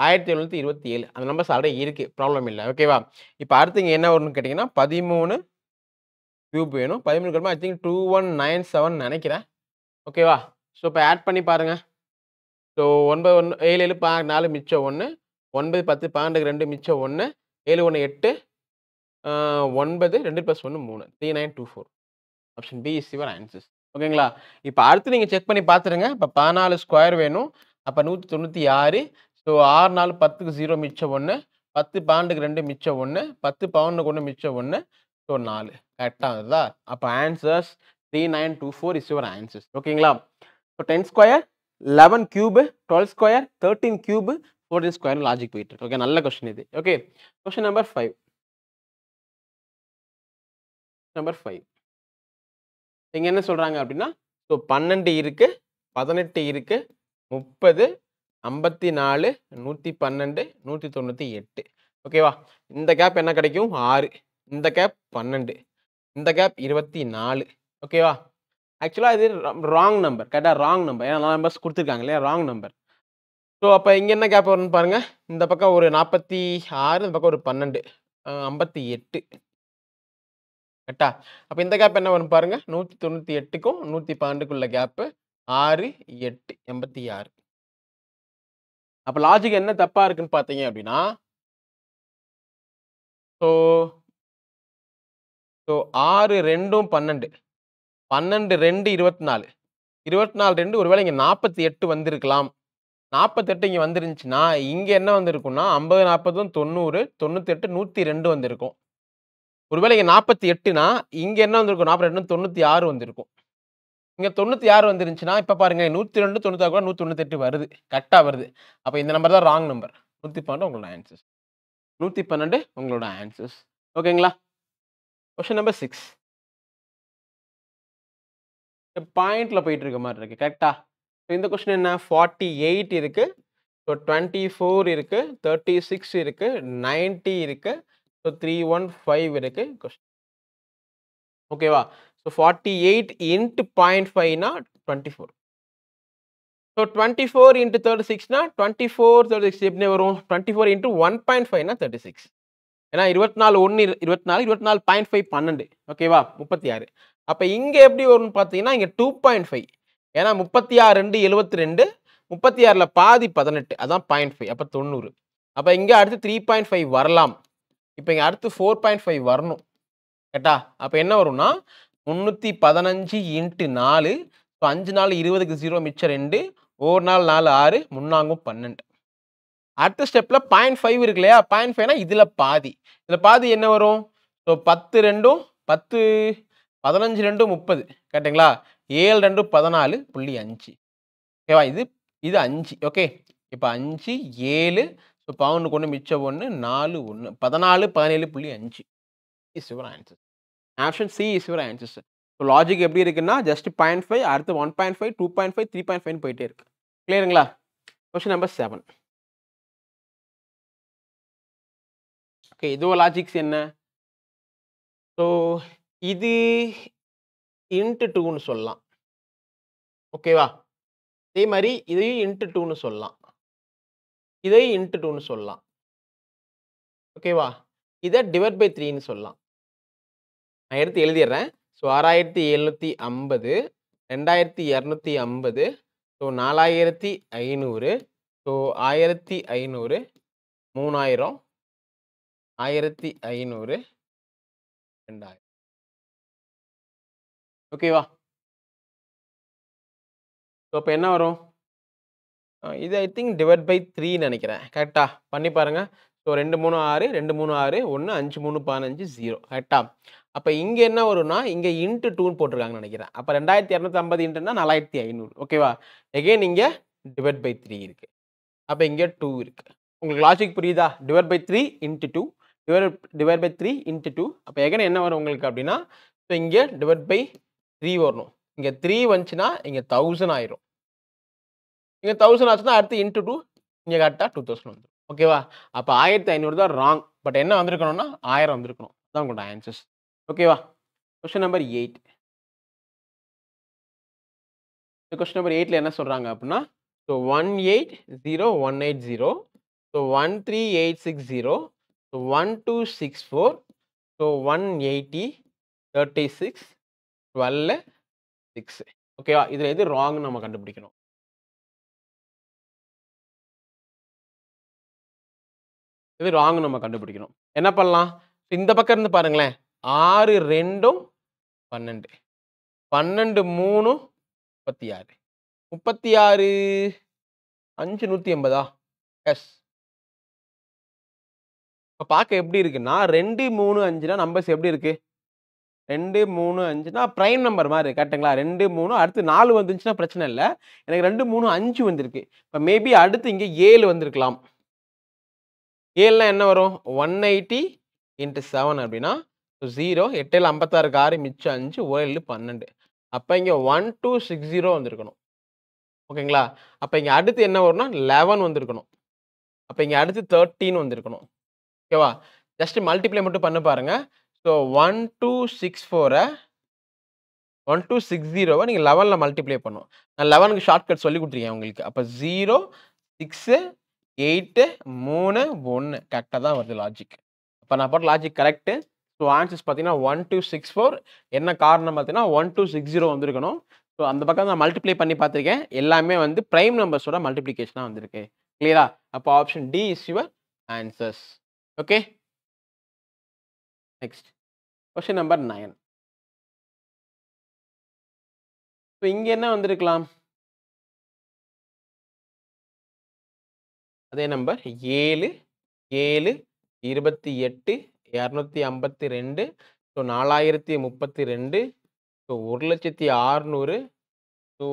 ஆயிரத்தி எழுநூற்றி இருபத்தி ஏழு அந்த நம்பர்ஸ் ஆல்ரெடி இருக்குது ப்ராப்ளம் இல்லை ஓகேவா இப்போ அடுத்து இங்கே என்ன வரும்னு கேட்டிங்கன்னா பதிமூணு க்யூப் வேணும் பதிமூணு கிளம்ப I think two one nine seven நினைக்கிறேன் ஓகேவா ஸோ இப்போ ஆட் பண்ணி பாருங்கள் ஸோ ஒன்பது ஒன்று ஏழு ஏழு பா நாலு மிச்சம் ஒன்று ஒன்பது பத்து பன்னெண்டுக்கு ரெண்டு மிச்சம் ஒன்று ஏழு ஒன்று எட்டு ஒன்பது ரெண்டு ப்ளஸ் ஒன்று மூணு three nine two four option B is your answers ஓகேங்களா இப்போ அடுத்து நீங்கள் செக் பண்ணி பார்த்துருங்க இப்போ பதினாலு ஸ்கொயர் வேணும் அப்போ நூற்றி தொண்ணூற்றி ஆறு ஸோ ஆறு நாலு பத்துக்கு ஜீரோ மிச்சம் ஒன்று பத்து பன்னெண்டுக்கு ரெண்டு மிச்சம் ஒன்று பத்து பவுனுக்கு ஒன்று மிச்சம் ஒன்று ஸோ நாலு கரெக்டாக வருதா அப்போ answers three nine two four is your answers ஓகேங்களா இப்போ ten square eleven cube twelve square thirteen cube fourteen square logic போயிட்டு ஓகே நல்ல கொஸ்டின் இது okay question number five number five இங்கே என்ன சொல்கிறாங்க அப்படின்னா ஸோ பன்னெண்டு இருக்குது பதினெட்டு இருக்குது முப்பது ஐம்பத்தி நாலு நூற்றி பன்னெண்டு நூற்றி தொண்ணூற்றி எட்டு ஓகேவா இந்த கேப் என்ன கிடைக்கும் ஆறு இந்த கேப் பன்னெண்டு இந்த கேப் இருபத்தி நாலு ஓகேவா ஆக்சுவலாக இது ராங் நம்பர் கரெக்டாக ராங் நம்பர் ஏன்னா நம்பர்ஸ் கொடுத்துருக்காங்க இல்லையா ராங் நம்பர் ஸோ அப்போ இங்கே என்ன கேப் வரும்னு பாருங்கள் இந்த பக்கம் ஒரு நாற்பத்தி ஆறு இந்த பக்கம் ஒரு பன்னெண்டு ஐம்பத்தி எட்டு கரெக்டா அப்போ இந்த கேப் என்ன வரும் பாருங்க நூற்றி தொண்ணூற்றி எட்டுக்கும் நூற்றி பன்னெண்டுக்குள்ள கேப்பு ஆறு எட்டு எண்பத்தி ஆறு அப்போ லாஜிக் என்ன தப்பாக இருக்குன்னு பார்த்தீங்க அப்படின்னா ஸோ ஸோ ஆறு ரெண்டும் பன்னெண்டு பன்னெண்டு ரெண்டு இருபத்தி நாலு இருபத்தி நாலு ரெண்டு ஒருவேளை இங்கே நாற்பத்தி எட்டு வந்திருக்கலாம் நாற்பத்தெட்டு இங்கே வந்துருந்துச்சுன்னா இங்கே என்ன வந்திருக்கும்னா ஐம்பது நாற்பதும் தொண்ணூறு எட்டு நூற்றி ரெண்டு வந்திருக்கும் ஒருவேளை இங்கே நாற்பத்தி எட்டுனா இங்கே என்ன வந்திருக்கும் நாற்பத்தி எட்டுன்னு தொண்ணூற்றி ஆறு வந்திருக்கும் இங்கே தொண்ணூற்றி ஆறு வந்துருந்துச்சுன்னா இப்போ பாருங்கள் நூற்றி ரெண்டு ஆறு கூட நூற்றி தொண்ணூத்தெட்டு வருது கரெக்டாக வருது அப்போ இந்த நம்பர் தான் ராங் நம்பர் நூற்றி பன்னெண்டு உங்களோட ஆன்சர்ஸ் நூற்றி பன்னெண்டு உங்களோட ஆன்சர்ஸ் ஓகேங்களா கொஷின் நம்பர் சிக்ஸ் பாயிண்டில் போயிட்டு இருக்க மாதிரி இருக்குது கரெக்டாக ஸோ இந்த கொஷின் என்ன ஃபார்ட்டி எயிட் இருக்குது ஸோ டுவெண்ட்டி ஃபோர் இருக்குது தேர்ட்டி சிக்ஸ் இருக்குது நைன்ட்டி இருக்குது ஸோ த்ரீ ஒன் ஃபைவ் இருக்குது கொஸ்டின் ஓகேவா so forty eight into point ஃபைவ்னா twenty four so twenty four into thirty சிக்ஸ்னா டுவெண்ட்டி ஃபோர் தேர்ட்டி சிக்ஸ் எப்படி வரும் twenty four into one point ஃபைவ்னா தேர்ட்டி சிக்ஸ் ஏன்னா இருபத்தி நாலு ஒன்று இருபத்தி நாலு இருபத்தி நாலு பாயிண்ட் ஃபைவ் பன்னெண்டு ஓகேவா முப்பத்தி ஆறு அப்போ இங்கே எப்படி வரும்னு பார்த்தீங்கன்னா இங்கே டூ பாயிண்ட் ஃபைவ் ஏன்னா முப்பத்தி ஆறு ரெண்டு எழுபத்தி ரெண்டு முப்பத்தி ஆறில் பாதி பதினெட்டு அதான் பாயிண்ட் ஃபைவ் அப்போ தொண்ணூறு அப்போ இங்கே அடுத்து த்ரீ பாயிண்ட் ஃபைவ் வரலாம் இப்போ இங்கே அடுத்து ஃபோர் பாயிண்ட் ஃபைவ் வரணும் கேட்டா அப்போ என்ன வரும்னா முந்நூற்றி பதினஞ்சு இன்ட்டு நாலு ஸோ அஞ்சு நாள் இருபதுக்கு ஜீரோ மிச்சம் ரெண்டு ஒரு நாள் நாலு ஆறு முன்னாங்கும் பன்னெண்டு அடுத்த ஸ்டெப்பில் பாயிண்ட் ஃபைவ் இருக்கு இல்லையா பாயிண்ட் ஃபைவ்னா இதில் பாதி இதில் பாதி என்ன வரும் ஸோ பத்து ரெண்டும் பத்து பதினஞ்சு ரெண்டும் முப்பது கேட்டிங்களா ஏழு ரெண்டும் பதினாலு புள்ளி அஞ்சு ஓகேவா இது இது அஞ்சு ஓகே இப்போ அஞ்சு ஏழு ஸோ பவுனுக்கு ஒன்று மிச்சம் ஒன்று நாலு ஒன்று பதினாலு பதினேழு புள்ளி அஞ்சு is your answer option C is your answer so logic எப்படி இருக்குன்னா ஜஸ்ட் பாயிண்ட் ஃபைவ் அடுத்து one point five two point five three point five போயிட்டே இருக்கு கிளியருங்களா கொஸ்டின் நம்பர் செவன் ஓகே இதுவோ லாஜிக்ஸ் என்ன ஸோ இது இன்ட்டு டூன்னு சொல்லலாம் ஓகேவா அதே மாதிரி இதையும் இன்ட்டு டூன்னு சொல்லலாம் இதை இன்ட்டு டூன்னு சொல்லலாம் ஓகேவா இதை டிவைட் பை த்ரீன்னு சொல்லலாம் நான் எடுத்து எழுதிடுறேன் ஸோ ஆறாயிரத்தி எழுநூற்றி ஐம்பது ரெண்டாயிரத்தி இரநூத்தி ஐம்பது ஸோ நாலாயிரத்தி ஐநூறு ஸோ ஆயிரத்தி ஐநூறு மூணாயிரம் ஆயிரத்தி ஐநூறு ரெண்டாயிரம் ஓகேவா ஸோ இப்போ என்ன வரும் இது ஐ திங்க் டிவைட் பை த்ரீன்னு நினைக்கிறேன் கரெக்டாக பண்ணி பாருங்கள் ஸோ ரெண்டு மூணு ஆறு ரெண்டு மூணு ஆறு ஒன்று அஞ்சு மூணு பதினஞ்சு ஜீரோ கரெக்டாக அப்போ இங்கே என்ன வரும்னா இங்கே இன்ட்டு டூன்னு போட்டிருக்காங்கன்னு நினைக்கிறேன் அப்போ ரெண்டாயிரத்தி இரநூத்தம்பது இன்ட்டுனா நாலாயிரத்தி ஐநூறு ஓகேவா எகெயின் இங்கே டிவைட் பை த்ரீ இருக்குது அப்போ இங்கே டூ இருக்குது உங்களுக்கு லாஜிக் புரியுதா divide by three into two divide divide by three into two அப்போ எகன் என்ன வரும் உங்களுக்கு அப்படின்னா ஸோ இங்கே டிவைட் பை த்ரீ வரணும் இங்கே த்ரீ வந்துச்சுன்னா இங்கே தௌசண்ட் ஆயிரும் இங்கே தௌசண்ட் ஆச்சுன்னா அடுத்து இன்ட்டு டூ இங்கே கரெக்டாக டூ தௌசண்ட் வந்துடும் ஓகேவா அப்போ ஆயிரத்தி ஐநூறு தான் ராங் பட் என்ன வந்திருக்கணும்னா ஆயிரம் வந்திருக்கணும் அதான் உங்களோட ஆன்சர்ஸ் ஓகேவா கொஸ்டின் நம்பர் எயிட் இந்த கொஸ்டின் நம்பர் எயிட்டில் என்ன சொல்கிறாங்க அப்படின்னா so one eight zero one eight zero so one three eight six zero so one two six four so one eighty thirty six twelve six ஓகேவா இதில் எது ராங்னு நம்ம கண்டுபிடிக்கணும் இது ராங் நம்ம கண்டுபிடிக்கணும் என்ன பண்ணலாம் இந்த பக்கம் இருந்து பாருங்களேன் ஆறு ரெண்டும் பன்னெண்டு பன்னெண்டு மூணு முப்பத்தி ஆறு முப்பத்தி ஆறு அஞ்சு நூற்றி எண்பதா எஸ் இப்போ பார்க்க எப்படி இருக்குன்னா ரெண்டு மூணு அஞ்சுனா நம்பர்ஸ் எப்படி இருக்குது ரெண்டு மூணு அஞ்சுனா ப்ரைம் நம்பர் மாதிரி கரெக்டுங்களா ரெண்டு மூணு அடுத்து நாலு வந்துச்சுன்னா பிரச்சனை இல்லை எனக்கு ரெண்டு மூணு அஞ்சு வந்திருக்கு இப்போ மேபி அடுத்து இங்கே ஏழு வந்திருக்கலாம் ஏழுலாம் என்ன வரும் ஒன் எயிட்டி இன்ட்டு செவன் அப்படின்னா ஜீரோ எட்டில் ஐம்பத்தாறு ஆறு மிச்சம் அஞ்சு ஓஎல்லு பன்னெண்டு அப்போ இங்கே ஒன் டூ சிக்ஸ் ஜீரோ வந்திருக்கணும் ஓகேங்களா அப்போ இங்கே அடுத்து என்ன வரும்னா லெவன் வந்திருக்கணும் அப்போ இங்கே அடுத்து தேர்ட்டின் வந்திருக்கணும் ஓகேவா ஜஸ்ட் மல்டிப்ளை மட்டும் பண்ண பாருங்கள் ஸோ ஒன் டூ சிக்ஸ் ஃபோரை ஒன் டூ சிக்ஸ் ஜீரோவை நீங்கள் லெவனில் மல்டிப்ளை பண்ணும் நான் லெவனுக்கு ஷார்ட்கட் சொல்லி கொடுத்துருக்கேன் உங்களுக்கு அப்போ ஜீரோ சிக்ஸு எயிட்டு மூணு ஒன்று கரெக்டாக தான் வருது லாஜிக் இப்போ நான் போட்ட லாஜிக் கரெக்டு ஸோ ஆன்சர்ஸ் பார்த்தீங்கன்னா ஒன் டூ சிக்ஸ் ஃபோர் என்ன காரணம் பார்த்தீங்கன்னா ஒன் டூ சிக்ஸ் ஜீரோ வந்திருக்கணும் ஸோ அந்த பக்கம் நான் மல்டிப்ளை பண்ணி பார்த்துருக்கேன் எல்லாமே வந்து ப்ரைம் நம்பர்ஸோட மல்டிப்ளிகேஷனாக வந்திருக்கு கிளியரா அப்போ option D is your answers okay next question number nine so இங்கே என்ன வந்திருக்கலாம் அதே நம்பர் ஏழு ஏழு இருபத்தி எட்டு இரநூத்தி ஐம்பத்தி ரெண்டு ஸோ நாலாயிரத்தி முப்பத்தி ரெண்டு ஸோ ஒரு லட்சத்தி ஆறுநூறு ஸோ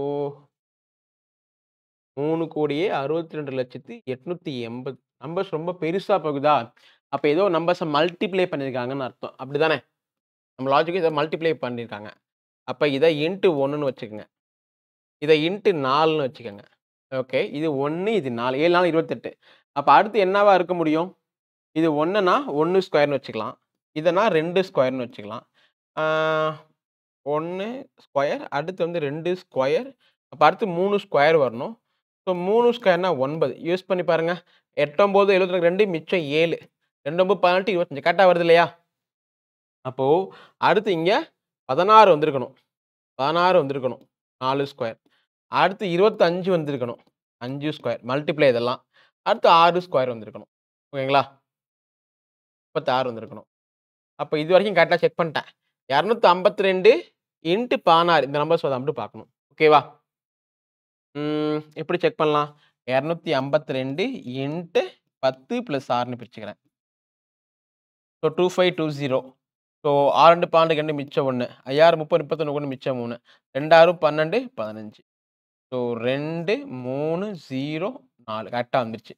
மூணு கோடியே அறுபத்தி ரெண்டு லட்சத்தி எட்நூற்றி எண்பது நம்பர்ஸ் ரொம்ப பெருசாக போகுதா அப்போ ஏதோ நம்பர்ஸை மல்டிப்ளை பண்ணியிருக்காங்கன்னு அர்த்தம் அப்படி தானே நம்ம லாஜிக்கு இதை மல்டிப்ளை பண்ணியிருக்காங்க அப்போ இதை இன்ட்டு ஒன்றுன்னு வச்சுக்கோங்க இதை இன்ட்டு நாலுன்னு வச்சுக்கோங்க ஓகே இது ஒன்று இது நாலு ஏழு நாள் இருபத்தெட்டு அப்போ அடுத்து என்னவா இருக்க முடியும் இது ஒன்றுனா ஒன்று ஸ்கொயர்னு வச்சுக்கலாம் இதனா ரெண்டு ஸ்கொயர்னு வச்சுக்கலாம் ஒன்று ஸ்கொயர் அடுத்து வந்து ரெண்டு ஸ்கொயர் அப்போ அடுத்து மூணு ஸ்கொயர் வரணும் ஸோ மூணு ஸ்கொயர்னா ஒன்பது யூஸ் பண்ணி பாருங்கள் எட்டொம்போது எழுபத்தி ரெண்டு மிச்சம் ஏழு ரெண்டு ஒம்பது பதினெட்டு இருபத்தஞ்சி கரெக்டாக வருது இல்லையா அப்போது அடுத்து இங்கே பதினாறு வந்திருக்கணும் பதினாறு வந்திருக்கணும் நாலு ஸ்கொயர் அடுத்து இருபத்தஞ்சு வந்திருக்கணும் அஞ்சு ஸ்கொயர் மல்டிப்ளை இதெல்லாம் அடுத்து ஆறு ஸ்கொயர் வந்திருக்கணும் ஓகேங்களா முப்பத்தாறு வந்திருக்கணும் அப்போ இது வரைக்கும் கரெக்டாக செக் பண்ணிட்டேன் இரநூத்தி ஐம்பத்தி ரெண்டு இன்ட்டு பானாறு இந்த நம்பர்ஸ் வந்து பார்க்கணும் ஓகேவா எப்படி செக் பண்ணலாம் இரநூத்தி ஐம்பத்தி ரெண்டு இன்ட்டு பத்து ப்ளஸ் ஆறுன்னு பிரிச்சுக்கிறேன் so two five two zero so ஆறு ரெண்டு பன்னெண்டு ரெண்டு மிச்சம் ஒன்று ஐயாறு முப்பது முப்பத்தொன்று கொண்டு மிச்சம் மூணு ரெண்டாயிரம் பன்னெண்டு பதினஞ்சு ஸோ ரெண்டு மூணு ஜீரோ நாலு கரெக்டாக வந்துருச்சு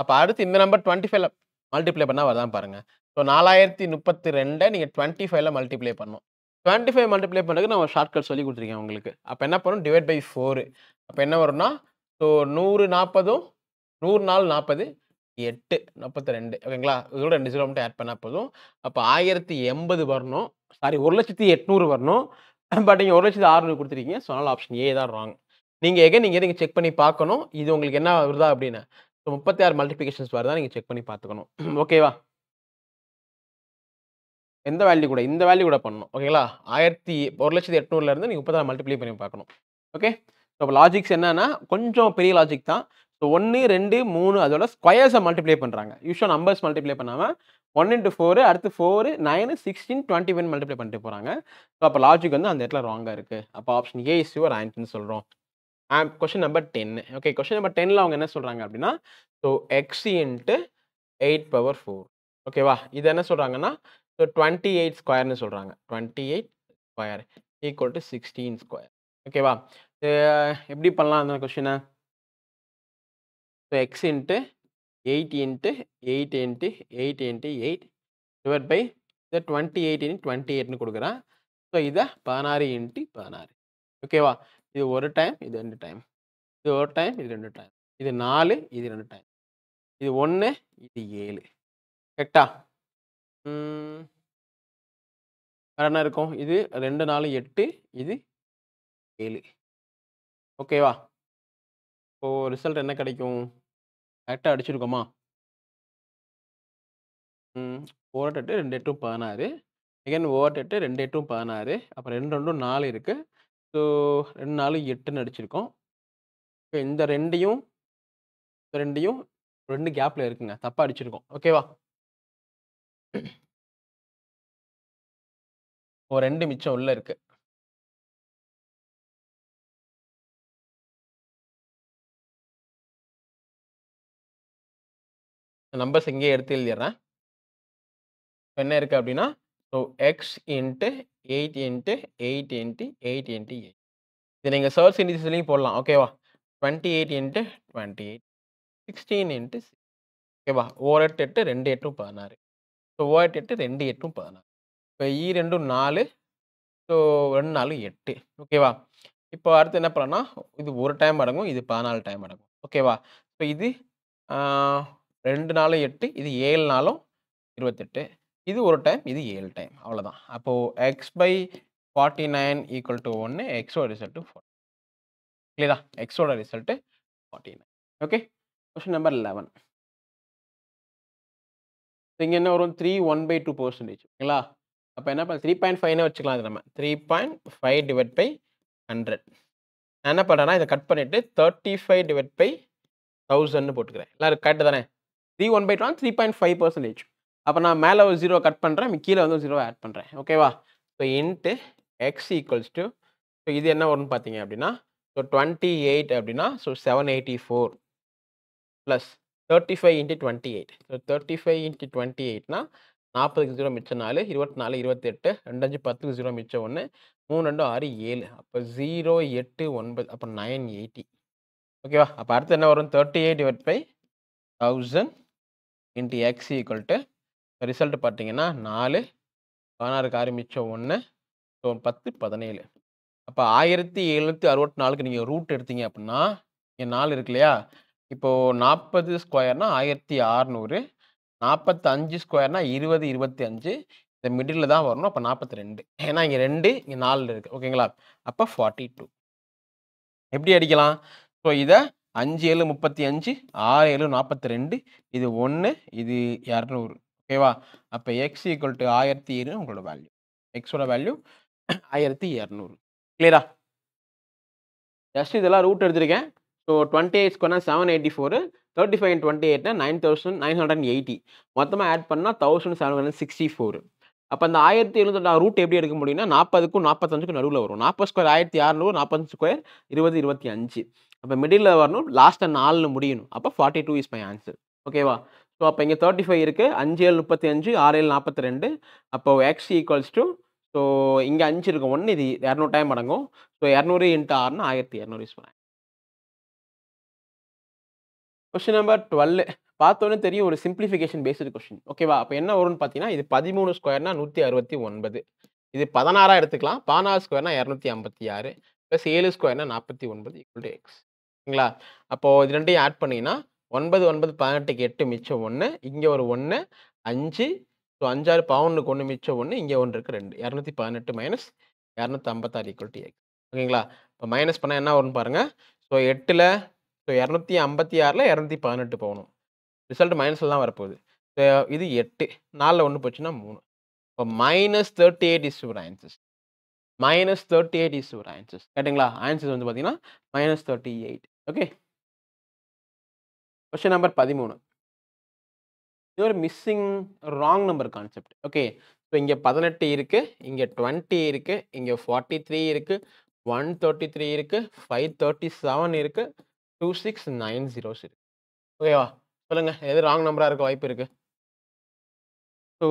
அப்போ அடுத்து இந்த நம்பர் டுவெண்ட்டி ஃபைவ்ல மல்டிப்ளை பண்ணால் வரதான் பாருங்கள் ஸோ நாலாயிரத்தி முப்பத்தி ரெண்டை நீங்கள் டுவெண்ட்டி ஃபைவ்ல மல்டிப்ளை பண்ணோம் டுவெண்ட்டி ஃபைவ் மல்டிப்ளை பண்ணுறதுக்கு நான் ஷார்ட்கட் சொல்லி கொடுத்துருக்கேன் உங்களுக்கு அப்போ என்ன பண்ணணும் டிவைட் பை ஃபோரு அப்போ என்ன வரும்னா ஸோ நூறு நாற்பதும் நூறு நாள் நாற்பது எட்டு நாற்பத்தி ரெண்டு ஓகேங்களா இதோட ரெண்டு ஜீரோ மட்டும் ஆட் பண்ணால் போதும் அப்போ ஆயிரத்தி எண்பது வரணும் சாரி ஒரு லட்சத்தி எட்நூறு வரணும் பட் நீங்கள் ஒரு லட்சத்தி ஆறுநூறு கொடுத்துருக்கீங்க ஸோ அதனால் ஆப்ஷன் ஏ தான் ராங் நீங்கள் எகன் நீங்கள் நீங்கள் செக் பண்ணி பார்க்கணும் இது உங்களுக்கு என்ன வருதா அப்படின்னு ஸோ முப்பத்தி ஆறு மல்டிபிகேஷன்ஸ் வருதா நீங்கள் செக் பண்ணி பார்த்துக்கணும் ஓகேவா [CLEARS THROAT] எந்த வேல்யூ கூட இந்த வேல்யூ கூட பண்ணணும் ஓகேங்களா ஆயிரத்தி ஒரு லட்சத்தி எட்நூறுலேருந்து நீங்கள் முப்பத்தாறு மல்டிப்ளை பண்ணி பார்க்கணும் ஓகே ஸோ இப்போ லாஜிக்ஸ் என்னன்னா கொஞ்சம் பெரிய லாஜிக் தான் ஸோ ஒன்று ரெண்டு மூணு அதோட ஸ்கொயர்ஸை மல்டிப்ளை பண்ணுறாங்க யூஸ்வல் நம்பர்ஸ் மல்டிப்ளை பண்ணாமல் ஒன் இன்ட்டு ஃபோரு அடுத்து four nine sixteen twenty one multiply பண்ணிட்டு போகிறாங்க ஸோ அப்போ லாஜிக் வந்து அந்த இடத்துல ராங்காக இருக்குது அப்போ ஆப்ஷன் ஏ இஸ் யுவர் ஆன்சர்னு சொல்கிறோம் ஆம் question number ten okay question number டென்னில் அவங்க என்ன சொல்கிறாங்க அப்படின்னா so X into eight power four ஓகேவா இது என்ன சொல்கிறாங்கன்னா ஸோ டுவெண்ட்டி எயிட் ஸ்கொயர்னு சொல்கிறாங்க twenty eight square equal to sixteen square ஓகேவா எப்படி பண்ணலாம் அந்த கொஷினை so X into eight into eight into eight into eight divide by இந்த டுவெண்ட்டி எயிட் இன்ட்டு டுவெண்ட்டி எயிட்னு கொடுக்குறேன் ஸோ இதை பதினாறு இன்ட்டு பதினாறு ஓகேவா இது ஒரு டைம் இது ரெண்டு டைம் இது ஒரு டைம் இது ரெண்டு டைம் இது நாலு இது ரெண்டு டைம் இது ஒன்று இது ஏழு கரெக்டா வேறு என்ன இருக்கும் இது ரெண்டு நாலு எட்டு இது ஏழு ஓகேவா இப்போது ரிசல்ட் என்ன கிடைக்கும் கரெக்டாக அடிச்சிருக்கோமா ஓவர் எட்டு ரெண்டு எட்டும் பதினாறு எகன் ஓவர் எட்டு ரெண்டு எட்டும் பதினாறு அப்புறம் ரெண்டு ரெண்டும் நாலு இருக்குது ஸோ ரெண்டு நாலு எட்டுன்னு அடிச்சிருக்கோம் இப்போ இந்த ரெண்டையும் இந்த ரெண்டையும் ரெண்டு கேப்பில் இருக்குங்க தப்பாக அடிச்சிருக்கோம் ஓகேவா ஓ ரெண்டு மிச்சம் உள்ளே இருக்கு நம்பர்ஸ் இங்கேயே எடுத்து எழுதிடுறேன் என்ன இருக்குது அப்படின்னா so X into eight into eight into eight into eight இது நீங்கள் சர்ச் இன்டிசஸ்லேயும் போடலாம் ஓகேவா twenty eight into twenty eight sixteen into ஓகேவா ஓர் எட்டு எட்டு ரெண்டு எட்டும் பதினாறு ஸோ ஓர் எட்டு எட்டு ரெண்டு எட்டும் பதினாறு இப்போ ஈ e ரெண்டும் நாலு ஸோ ரெண்டு நாலு எட்டு ஓகேவா இப்போ அடுத்து என்ன பண்ணலாம் இது ஒரு டைம் அடங்கும் இது பதினாலு டைம் அடங்கும் ஓகேவா இப்போ இது ரெண்டு நாலு எட்டு இது ஏழு நாளும் இருபத்தெட்டு இது ஒரு டைம் இது ஏழு டைம் அவ்வளோதான் அப்போது X by forty nine equal to ஒன்று எக்ஸோட ரிசல்ட்டு ஃபோர் இல்லையா எக்ஸோட result forty nine okay question number eleven இங்கே என்ன வரும் three one by two percentage ஓகேங்களா அப்போ என்ன பண்ண த்ரீ பாயிண்ட் ஃபைவ்னே வச்சுக்கலாம் அது நம்ம three point five divide by hundred நான் என்ன பண்ணுறேன்னா இதை கட் பண்ணிவிட்டு தேர்ட்டி ஃபைவ் டிவைட் பை தௌசண்ட்னு போட்டுக்கிறேன் எல்லாரும் கரெக்டு தானே three one by two three point five percentage அப்போ நான் மேலே ஒரு ஜீரோ கட் பண்ணுறேன் கீழே வந்து ஒரு ஜீரோ ஆட் பண்ணுறேன் ஓகேவா so into X equals to so இது என்ன வரும்னு பார்த்தீங்க அப்படின்னா ஸோ டுவெண்ட்டி எயிட் அப்படின்னா so seven eighty four plus thirty five into twenty eight so thirty five into twenty எயிட்னா நாற்பதுக்கு ஜீரோ மிச்சம் நாலு இருபத்தி நாலு இருபத்தெட்டு ரெண்டஞ்சு பத்துக்கு ஜீரோ மிச்சம் ஒன்று மூணு ரெண்டு ஆறு ஏழு அப்போ ஜீரோ எட்டு ஒன்பது அப்போ நைன் எயிட்டி ஓகேவா அப்போ அடுத்து என்ன வரும் thirty eight divide by thousand into X equal to result பார்த்தீங்கன்னா நாலு பதினாறுக்கு ஆரம்பித்த மிச்சம் ஒன்று ஸோ பத்து பதினேழு அப்போ ஆயிரத்தி எழுநூற்றி அறுபத்தி நாலுக்கு நீங்கள் ரூட் எடுத்தீங்க அப்படின்னா இங்கே நாலு இருக்கு இல்லையா இப்போது நாற்பது ஸ்கொயர்னா ஆயிரத்தி அறநூறு நாற்பத்தஞ்சு ஸ்கொயர்னா இருபது இருபத்தி அஞ்சு இந்த மிடில் தான் வரணும் அப்போ நாற்பத்தி ரெண்டு ஏன்னா இங்கே ரெண்டு இங்கே நாலு இருக்குது ஓகேங்களா அப்போ ஃபார்ட்டி டூ எப்படி அடிக்கலாம் ஸோ இதை அஞ்சு ஏழு முப்பத்தி அஞ்சு ஆறு ஏழு நாற்பத்தி ரெண்டு இது ஒன்று இது இரநூறு ஓகேவா அப்போ எக்ஸ் ஈக்குவல் டு ஆயிரத்தி இரு உங்களோட வேல்யூ எக்ஸோட வேல்யூ ஆயிரத்தி இரநூறு கிளியரா ஜஸ்ட் இதெல்லாம் ரூட் எடுத்திருக்கேன் ஸோ டுவெண்ட்டி எயிட் ஸ்கொயர்னா seven eighty four thirty five and twenty எயிட்னா nine thousand nine hundred eighty மொத்தமாக ஆட் பண்ணால் thousand seven hundred sixty four அப்போ அந்த ஆயிரத்தி எழுநூறு ரூட் எப்படி எடுக்க முடியும்னா நாற்பதுக்கும் நாற்பத்தஞ்சுக்கும் நடுவில் வரும் நாற்பது ஸ்கொயர் ஆயிரத்தி அறநூறு நாற்பத்தஞ்சு ஸ்கொயர் இருபது இருபத்தி அஞ்சு அப்போ மிடில் வரணும் லாஸ்ட்டை நாலில் முடியணும் அப்போ forty two is my answer ஓகேவா ஸோ அப்போ இங்கே தேர்ட்டி ஃபைவ் இருக்குது அஞ்சு ஏழு முப்பத்தி அஞ்சு ஆறு ஏழு நாற்பத்தி ரெண்டு அப்போ எக்ஸ் ஈக்குவல்ஸ் டு ஸோ இங்கே அஞ்சு இருக்கும் ஒன்று இது இரநூறு டைம் அடங்கும் ஸோ இரநூறு இன்ட்டு ஆறுனா ஆயிரத்தி இரநூறு யூஸ் பண்ணேன் கொஸ்டின் நம்பர் டுவெல் பார்த்தோன்னே தெரியும் ஒரு சிம்பிளிஃபிகேஷன் பேஸ்டு கொஸ்டின் ஓகேவா அப்போ என்ன வரும்னு பார்த்தீங்கன்னா இது பதிமூணு ஸ்கொயர்னா நூற்றி அறுபத்தி ஒன்பது இது பதினாறாக எடுத்துக்கலாம் பதினாறு ஸ்கொயர்னா இரநூத்தி ஐம்பத்தி ஆறு ப்ளஸ் ஏழு ஸ்கொயர்னா நாற்பத்தி ஒன்பது ஈக்குவல் டு எக்ஸ் ஓகேங்களா அப்போது இது ரெண்டையும் ஆட் பண்ணிங்கன்னா ஒன்பது ஒன்பது பதினெட்டுக்கு எட்டு மிச்சம் ஒன்று இங்கே ஒரு ஒன்று அஞ்சு ஸோ அஞ்சாறு பவுனுக்கு ஒன்று மிச்சம் ஒன்று இங்கே ஒன்று இருக்குது ரெண்டு இரநூத்தி பதினெட்டு மைனஸ் இரநூத்தி ஐம்பத்தாறு ஈக்குவல் டு எக்ஸ் ஓகேங்களா இப்போ மைனஸ் பண்ணால் என்ன வரும்னு பாருங்கள் ஸோ எட்டில் ஸோ இரநூத்தி ஐம்பத்தி ஆறில் இரநூத்தி பதினெட்டு போகணும் ரிசல்ட் மைனஸில் தான் வரப்போகுது ஸோ இது எட்டு நாலில் ஒன்று போச்சுன்னா மூணு இப்போ மைனஸ் தேர்ட்டி எயிட் இஸ் ஒரு answers minus thirty eight is ஒரு ஆன்சர்ஸ் கேட்டிங்களா ஆன்சர்ஸ் வந்து பார்த்தீங்கன்னா minus thirty eight okay question number பதிமூணு இது ஒரு missing wrong number concept okay so இங்கே பதினெட்டு இருக்குது இங்கே டுவெண்ட்டி இருக்குது இங்கே ஃபார்ட்டி த்ரீ இருக்குது ஒன் தேர்ட்டி த்ரீ இருக்குது ஃபைவ் தேர்ட்டி செவன் இருக்குது டூ சிக்ஸ் நைன் ஜீரோஸ் இருக்குது ஓகேவா சொல்லுங்கள் எது ராங் நம்பராக இருக்க வாய்ப்பு இருக்குது ஸோ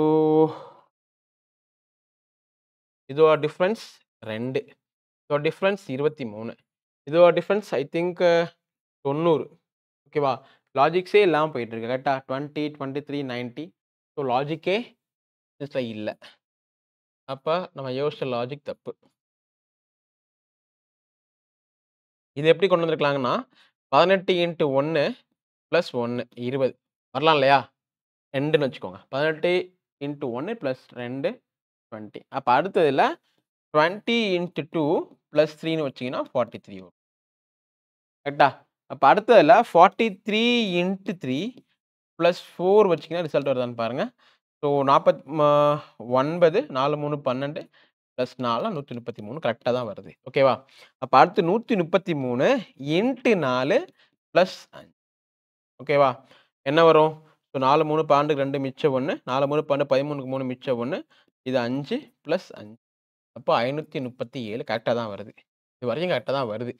ஒரு டிஃப்ரென்ஸ் ரெண்டு ஒரு டிஃப்ரென்ஸ் இருபத்தி மூணு இது ஒரு டிஃப்ரென்ஸ் ஐ திங்க் தொண்ணூறு ஓகேவா லாஜிக்ஸே இல்லாமல் போயிட்டுருக்கு கரெக்டாக twenty twenty three ninety so லாஜிக்கே பிஸ்னஸில் இல்லை அப்போ நம்ம யோசிச்ச லாஜிக் தப்பு இது எப்படி கொண்டு வந்திருக்கலாங்கன்னா பதினெட்டு இன்ட்டு ஒன்று ப்ளஸ் ஒன்று இருபது வரலாம் இல்லையா ரெண்டுன்னு வச்சுக்கோங்க பதினெட்டு இன்ட்டு ஒன்று ப்ளஸ் ரெண்டு டுவெண்ட்டி அப்போ அடுத்ததில் டுவெண்ட்டி இன்ட்டு டூ ப்ளஸ் த்ரீன்னு வச்சிங்கன்னா ஃபார்ட்டி த்ரீ வரும் கரெக்டா அப்போ அடுத்ததில் forty three into three plus four வச்சிங்கன்னா ரிசல்ட் வருதான்னு பாருங்கள் ஸோ நாற்பத் ஒன்பது நாலு மூணு பன்னெண்டு ப்ளஸ் நாலு நூற்றி முப்பத்தி மூணு கரெக்டாக தான் வருது ஓகேவா அப்போ அடுத்து நூற்றி முப்பத்தி மூணு இன்ட்டு நாலு ப்ளஸ் அஞ்சு ஓகேவா என்ன வரும் ஸோ நாலு மூணு பன்னெண்டுக்கு ரெண்டு மிச்சம் ஒன்று நாலு மூணு பன்னெண்டு பதிமூணுக்கு மூணு மிச்சம் ஒன்று இது அஞ்சு ப்ளஸ் அஞ்சு அப்போ ஐநூற்றி முப்பத்தி ஏழு கரெக்டாக தான் வருது இது வரைக்கும் கரெக்டாக தான் வருது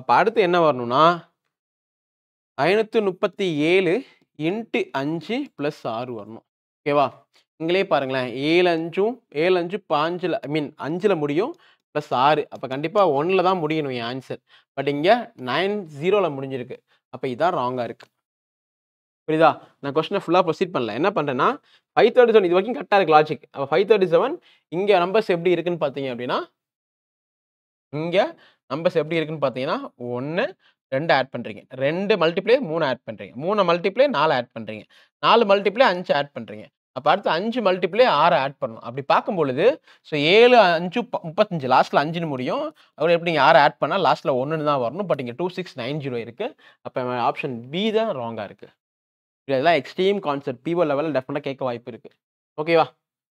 அப்போ அடுத்து என்ன வரணும்னா ஐநூற்றி முப்பத்தி ஏழு இன்ட்டு அஞ்சு ப்ளஸ் ஆறு வரணும் ஓகேவா நீங்களே பாருங்களேன் ஏழு அஞ்சும் ஏழு அஞ்சு பாஞ்சில் ஐ மீன் அஞ்சில் முடியும் ப்ளஸ் ஆறு அப்போ கண்டிப்பாக ஒன்றில் தான் முடியணும் என் ஆன்சர் பட் இங்கே நைன் ஜீரோவில் முடிஞ்சிருக்கு அப்போ இதுதான் ராங்காக இருக்குது புரியுதா நான் கொஸ்டினை ஃபுல்லாக ப்ரொசீட் பண்ணல என்ன பண்ணுறேன்னா ஃபைவ் தேர்ட்டி செவன் இது வரைக்கும் கரெக்டாக இருக்குது லாஜிக் அப்போ ஃபைவ் தேர்ட்டி செவன் இங்கே நம்பர்ஸ் எப்படி இருக்குன்னு பார்த்தீங்க அப்படின்னா இங்கே நம்பர்ஸ் எப்படி இருக்குதுன்னு பார்த்தீங்கன்னா ஒன்று ரெண்டு ஆட் பண்ணுறீங்க ரெண்டு மல்டிப்ளே மூணு ஆட் பண்ணுறீங்க மூணு மல்டிப்ளே நாலு ஆட் பண்ணுறீங்க நாலு மல்டிப்ளே அஞ்சு ஆட் பண்ணுறீங்க அப்போ அடுத்து அஞ்சு மல்டிப்ளே ஆறு ஆட் பண்ணணும் அப்படி பார்க்கும்பொழுது ஸோ ஏழு அஞ்சு முப்பத்தஞ்சு லாஸ்ட்டில் அஞ்சுன்னு முடியும் அவர் எப்படி நீங்கள் ஆறு ஆட் பண்ணால் லாஸ்ட்டில் ஒன்றுன்னு தான் வரணும் பட் இங்கே டூ சிக்ஸ் நைன் ஜீரோ இருக்குது அப்போ ஆப்ஷன் பி தான் ராங்காக இருக்குது இதெல்லாம் எக்ஸ்ட்ரீம் கான்செப்ட் பிஓ லெவலில் டெஃபினட்டாக கேட்க வாய்ப்பு இருக்குது ஓகேவா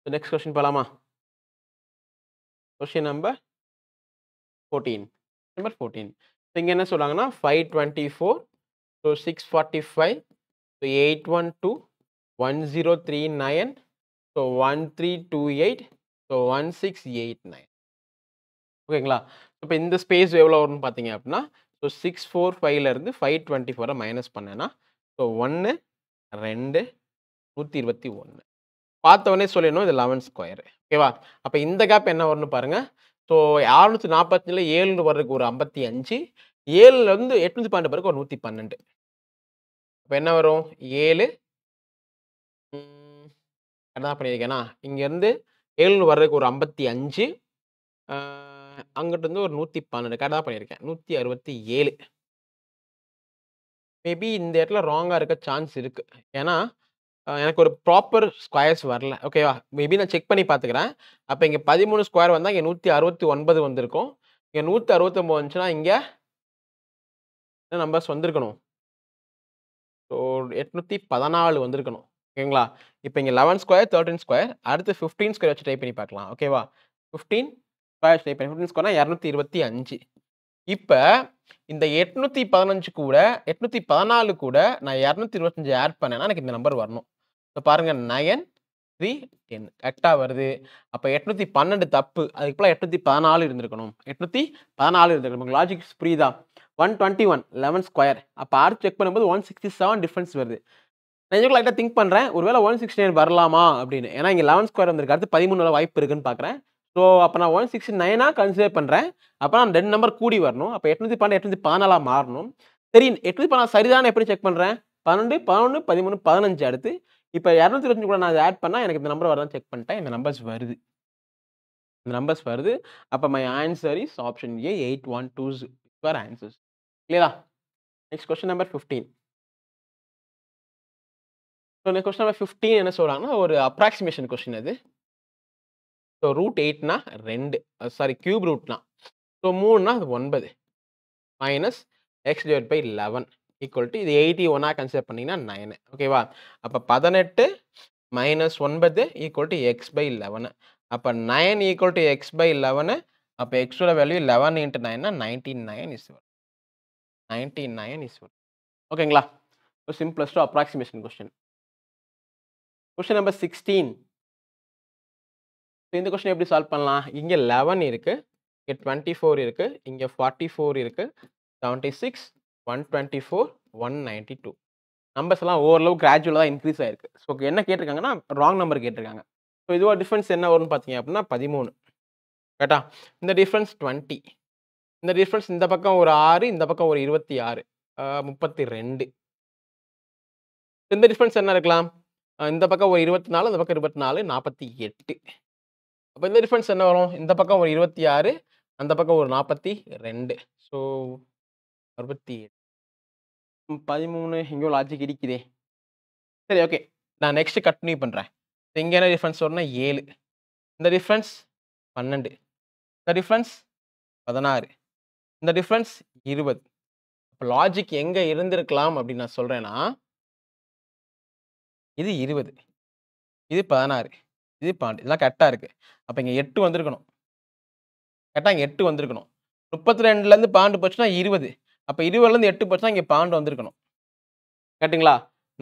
ஸோ நெக்ஸ்ட் கொஸ்டின் போகலாமா question number fourteen number fourteen இங்கே என்ன சொல்கிறாங்கன்னா five twenty four so six forty five so eight one two one zero three nine so one three two eight so one six eight nine ஓகேங்களா இப்போ இந்த ஸ்பேஸ் எவ்வளோ வரும்னு பார்த்தீங்க அப்படின்னா ஸோ சிக்ஸ் ஃபோர் ஃபைவ்லேருந்து ஃபைவ் டுவெண்ட்டி ஃபோரை மைனஸ் பண்ணேன்னா ஸோ ஒன்று ரெண்டு நூற்றி இருபத்தி ஒன்று பார்த்தவொடனே சொல்லிடணும் இது லெவன் ஸ்கொயர் ஓகேவா அப்போ இந்த கேப் என்ன வரும்னு பாருங்கள் ஸோ அறுநூற்றி நாற்பத்தஞ்சில் ஏழு வர்றதுக்கு ஒரு ஐம்பத்தி அஞ்சு இருந்து எட்நூத்தி பன்னெண்டு பிறகு ஒரு நூற்றி பன்னெண்டு இப்போ என்ன வரும் ஏழு என்ன பண்ணியிருக்கேன்னா இங்கேருந்து ஏழு வர்றதுக்கு ஒரு ஐம்பத்தி அஞ்சு இருந்து ஒரு நூற்றி பன்னெண்டு கரெக்டாக பண்ணியிருக்கேன் நூற்றி அறுபத்தி ஏழு மேபி இந்த இடத்துல ராங்காக இருக்க சான்ஸ் இருக்குது ஏன்னா எனக்கு ஒரு ப்ராப்பர் ஸ்கொயர்ஸ் வரல ஓகேவா மேபி நான் செக் பண்ணி பார்த்துக்கிறேன் அப்போ இங்கே பதிமூணு ஸ்கொயர் வந்தால் இங்கே நூற்றி அறுபத்தி ஒன்பது வந்திருக்கும் இங்கே நூற்றி அறுபத்தொம்போது வந்துச்சுன்னா இங்கே நம்பர்ஸ் வந்திருக்கணும் ஸோ எட்நூற்றி பதினாலு வந்திருக்கணும் ஓகேங்களா இப்போ இங்கே லெவன் ஸ்கொயர் தேர்ட்டின் ஸ்கொயர் அடுத்து ஃபிஃப்டீன் ஸ்கொயர் வச்சு டைப் பண்ணி பார்க்கலாம் ஓகேவா ஃபிஃப்டீன் ஸ்கொயர் வச்சு டைப் பண்ணி ஃபிஃப்டின் ஸ்கொயர்னா இரநூத்தி இருபத்தி அஞ்சு இப்போ இந்த எட்நூற்றி பதினஞ்சு கூட எட்நூற்றி பதினாலு கூட நான் இரநூத்தி இருபத்தஞ்சு ஆட் பண்ணேன்னா எனக்கு இந்த நம்பர் வரணும் இப்போ பாருங்கள் நயன் த்ரீ டென் கரெக்டாக வருது அப்போ எட்நூற்றி பன்னெண்டு தப்பு அதுக்குள்ள எட்நூற்றி பதினாலு இருந்திருக்கணும் எட்நூற்றி பதினாலு இருந்திருக்கணும் லாஜிக்ஸ் புரியுதா one twenty one eleven square அப்போ ஆர்ட் செக் பண்ணும்போது ஒன் சிக்ஸ்டி செவன் டிஃப்ரென்ஸ் வருது நான் எனக்கு லைட்டாக திங்க் பண்ணுறேன் ஒருவேளை ஒன் சிக்ஸ்டி நைன் வரலாமா அப்படின்னு ஏன்னா இங்கே லெவன் ஸ்கொயர் வந்திருக்கு அடுத்து பதிமூணு வாய்ப்பு இருக்குன்னு பார்க்குறேன் ஸோ அப்போ நான் ஒன் சிக்ஸ்டி நைனாக கன்சிடர் பண்ணுறேன் அப்போ நான் ரெண்டு நம்பர் கூடி வரணும் அப்போ எட்நூத்தி பன்னெண்டு எட்நூத்தி பதினாலாக மாறணும் சரி எட்நூத்தி பதினாலு சரிதான் எப்படி செக் பண்ணுறேன் பன்னெண்டு பதினொன்று பதிமூணு பதினஞ்சு அடுத்து இப்போ இரநூத்தி இருபத்தஞ்சு கூட நான் ஆட் பண்ணால் எனக்கு இந்த நம்பர் வரதான் செக் பண்ணிட்டேன் இந்த நம்பர்ஸ் வருது இந்த நம்பர்ஸ் வருது அப்போ my answer is option A eight one two answers கிளியரா next question number fifteen so next question number fifteen என்ன சொல்கிறாங்கன்னா ஒரு அப்ராக்சிமேஷன் கொஸ்டின் அது ஸோ ரூட் எயிட்னா ரெண்டு சாரி கியூப் ரூட்னா ஸோ மூணுனா அது ஒன்பது minus X divide by eleven equal to இது எயிட்டி ஒன்னாக கன்சிடர் பண்ணிங்கன்னா நைனு ஓகேவா அப்போ பதினெட்டு மைனஸ் ஒன்பது equal to X by eleven அப்போ nine equal to X by eleven அப்போ எக்ஸோட வேல்யூ லெவன் இன்ட்டு நைன்னா ninety nine is ninety nine is one ஓகேங்களா simplest approximation question question number sixteen இந்த கொஸ்டின் எப்படி சால்வ் பண்ணலாம் இங்கே லெவன் இருக்குது இங்கே டுவெண்ட்டி ஃபோர் இருக்குது இங்கே ஃபார்ட்டி ஃபோர் இருக்குது seventy six one twenty four one ninety two numbers எல்லாம் ஓரளவு கிராஜுவலாக தான் இன்க்ரீஸ் ஆயிருக்கு ஸோ என்ன கேட்டிருக்காங்கன்னா ராங் நம்பர் கேட்டிருக்காங்க ஸோ இதுவாக டிஃப்ரென்ஸ் என்ன வரும்னு பார்த்தீங்க அப்படின்னா பதிமூணு கேட்டா இந்த டிஃப்ரென்ஸ் டுவெண்ட்டி இந்த டிஃப்ரென்ஸ் இந்த பக்கம் ஒரு ஆறு இந்த பக்கம் ஒரு இருபத்தி ஆறு முப்பத்தி ரெண்டு இந்த டிஃப்ரென்ஸ் என்ன இருக்கலாம் இந்த பக்கம் ஒரு இருபத்தி நாலு இந்த பக்கம் இருபத்தி நாலு நாற்பத்தி எட்டு அப்போ இந்த டிஃப்ரென்ஸ் என்ன வரும் இந்த பக்கம் ஒரு இருபத்தி ஆறு அந்த பக்கம் ஒரு நாற்பத்தி ரெண்டு ஸோ அறுபத்தி எட்டு பதிமூணு எங்கேயோ லாஜிக் இடிக்குதே சரி ஓகே நான் நெக்ஸ்ட் கண்டினியூ பண்ணுறேன் இங்கே என்ன டிஃப்ரென்ஸ் வரும்னா ஏழு இந்த டிஃப்ரென்ஸ் பன்னெண்டு இந்த டிஃப்ரென்ஸ் பதினாறு இந்த டிஃப்ரென்ஸ் இருபது இப்போ லாஜிக் எங்கே இருந்திருக்கலாம் அப்படின்னு நான் சொல்கிறேன்னா இது இருபது இது பதினாறு இது பன்னெண்டு இதெல்லாம் கரெக்டாக இருக்குது அப்போ இங்கே எட்டு வந்திருக்கணும் கரெக்டாக இங்கே எட்டு வந்திருக்கணும் முப்பத்தி ரெண்டுலேருந்து பன்னெண்டு போச்சுன்னா இருபது அப்போ இருபதுலேருந்து எட்டு போச்சுன்னா இங்கே பாண்டு வந்திருக்கணும் கரெக்டுங்களா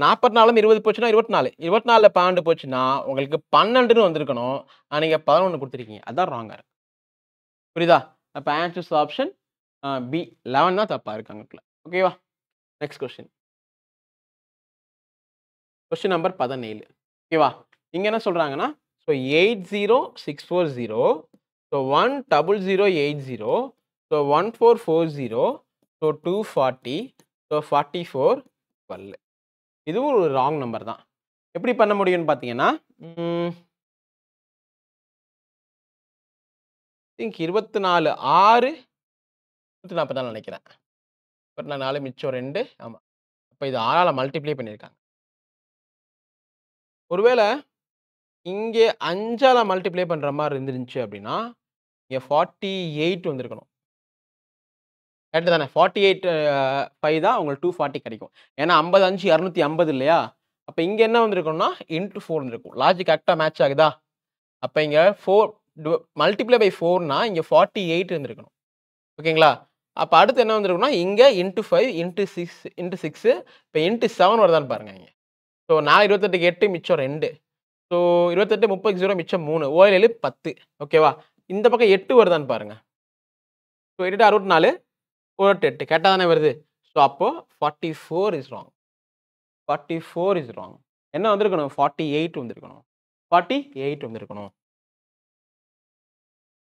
நாற்பத்தி நாலுலேருந்து இருபது போச்சுன்னா இருபத்தி நாலு இருபத்தி நாலில் பாண்டு போச்சுன்னா உங்களுக்கு பன்னெண்டுன்னு வந்திருக்கணும் ஆனால் நீங்கள் பதினொன்று கொடுத்துருக்கீங்க அதுதான் ராங்காக இருக்குது புரியுதா அப்போ ஆன்சர்ஸ் ஆப்ஷன் பி லெவன் தான் தப்பாக இருக்குது அங்கே ஓகேவா நெக்ஸ்ட் கொஸ்டின் கொஸ்டின் நம்பர் பதினேழு ஓகேவா இங்கே என்ன சொல்கிறாங்கன்னா so eight zero six four zero so one double zero eight zero so one four four zero so two forty so forty four twelve இதுவும் ஒரு ராங் நம்பர் தான் எப்படி பண்ண முடியும்னு பார்த்தீங்கன்னா திங்க் இருபத்தி நாலு ஆறு நூற்றி நாற்பத்தி நாலு நினைக்கிறேன் பட் நான் நாலு மிச்சம் ரெண்டு ஆமாம் அப்போ இது ஆறால் மல்டிப்ளை பண்ணியிருக்காங்க ஒருவேளை இங்கே அஞ்சால் மல்டிப்ளை பண்ணுற மாதிரி இருந்துருந்துச்சு அப்படின்னா இங்கே ஃபார்ட்டி எயிட் வந்திருக்கணும் கரெக்டு தானே ஃபார்ட்டி எயிட் ஃபைவ் தான் உங்களுக்கு டூ ஃபார்ட்டி கிடைக்கும் ஏன்னா ஐம்பது அஞ்சு இரநூத்தி ஐம்பது இல்லையா அப்போ இங்கே என்ன வந்திருக்கணும்னா இன்ட்டு ஃபோர் வந்துருக்கும் லாஜிக் கரெக்டாக மேட்ச் ஆகுதா அப்போ இங்கே ஃபோர் மல்டிப்ளை பை ஃபோர்னா இங்கே ஃபார்ட்டி எயிட் இருந்திருக்கணும் ஓகேங்களா அப்போ அடுத்து என்ன வந்திருக்குன்னா இங்கே into five into six into six இப்போ இன்ட்டு செவன் வருதான்னு பாருங்கள் இங்கே ஸோ நான் இருபத்தெட்டுக்கு எட்டு மிச்சம் ரெண்டு ஸோ இருபத்தெட்டு முப்பது ஜீரோ மிச்சம் மூணு ஓஎல்எல் பத்து ஓகேவா இந்த பக்கம் எட்டு வருதான்னு பாருங்கள் ஸோ எட்டு அறுபத்தி நாலு ஒரு எட்டு கேட்டால் தானே வருது ஸோ அப்போது forty four is wrong forty four is wrong என்ன வந்திருக்கணும் ஃபார்ட்டி எயிட் வந்திருக்கணும் ஃபார்ட்டி எயிட் வந்திருக்கணும்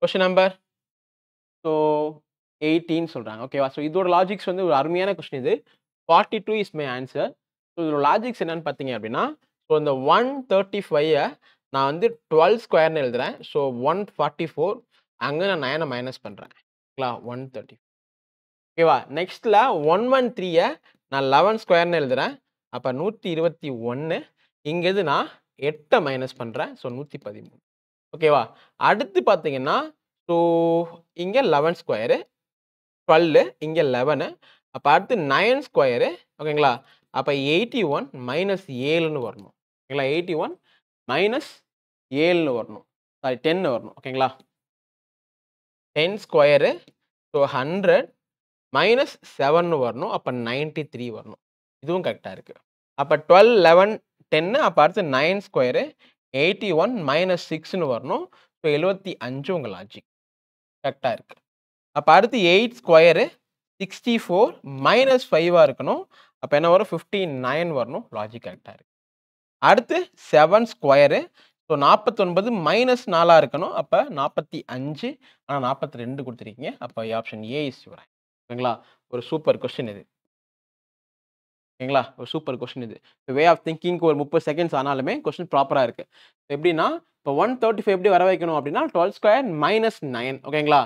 கொஷின் நம்பர் ஸோ எயிட்டின்னு சொல்கிறாங்க ஓகேவா ஸோ இதோட லாஜிக்ஸ் வந்து ஒரு அருமையான கொஸ்டின் இது forty two is my answer so இதோட லாஜிக்ஸ் என்னென்னு பார்த்தீங்க அப்படின்னா ஸோ இந்த ஒன் தேர்ட்டி ஃபைவை நான் வந்து டுவெல் ஸ்கொயர்னு எழுதுகிறேன் ஸோ ஒன் ஃபார்ட்டி ஃபோர் அங்கே நான் நயனை மைனஸ் பண்ணுறேன் ஓகேங்களா ஒன் தேர்ட்டி ஓகேவா நெக்ஸ்ட்டில் ஒன் ஒன் த்ரீயை நான் லெவன் ஸ்கொயர்னு எழுதுகிறேன் அப்போ நூற்றி இருபத்தி ஒன்று இங்கேருந்து நான் எட்டை மைனஸ் பண்ணுறேன் ஸோ நூற்றி பதிமூணு ஓகேவா அடுத்து பார்த்தீங்கன்னா ஸோ இங்கே லெவன் ஸ்கொயரு டுவெல்லு இங்கே லெவனு அப்போ அடுத்து நயன் ஸ்கொயரு ஓகேங்களா அப்போ எயிட்டி ஒன் மைனஸ் ஏழுன்னு வரணும் ஓகேங்களா எயிட்டி ஒன் மைனஸ் ஏழுன்னு வரணும் சாரி டென்னு வரணும் ஓகேங்களா ten square so hundred minus செவன்னு வரணும் அப்போ நைன்ட்டி த்ரீ வரணும் இதுவும் கரெக்டாக இருக்குது அப்போ டுவெல் லெவன் டென்னு அப்போ அடுத்து nine square eighty one minus சிக்ஸ்னு வரணும் ஸோ எழுபத்தி அஞ்சு உங்கள் லாஜிக் கரெக்டாக இருக்குது அப்போ அடுத்து eight square sixty four minus ஃபைவாக இருக்கணும் அப்போ என்ன வரும் ஃபிஃப்டி நைன் வரணும் லாஜிக் கரெக்டாக இருக்குது அடுத்து செவன் ஸ்கொயரு ஸோ நாற்பத்தொன்பது மைனஸ் நாலாக இருக்கணும் அப்போ நாற்பத்தி அஞ்சு ஆனால் நாற்பத்தி ரெண்டு கொடுத்துருக்கீங்க அப்போ ஆப்ஷன் ஏ இஸ் ஓகேங்களா ஒரு சூப்பர் கொஸ்டின் இது ஓகேங்களா ஒரு சூப்பர் கொஸ்டின் இது வே ஆஃப் திங்கிங்க்கு ஒரு முப்பது செகண்ட்ஸ் ஆனாலுமே கொஸ்டின் ப்ராப்பராக இருக்குது எப்படின்னா இப்போ ஒன் தேர்ட்டி ஃபைவ் எப்படி வர வைக்கணும் அப்படின்னா டுவெல் ஸ்கொயர் மைனஸ் நைன் ஓகேங்களா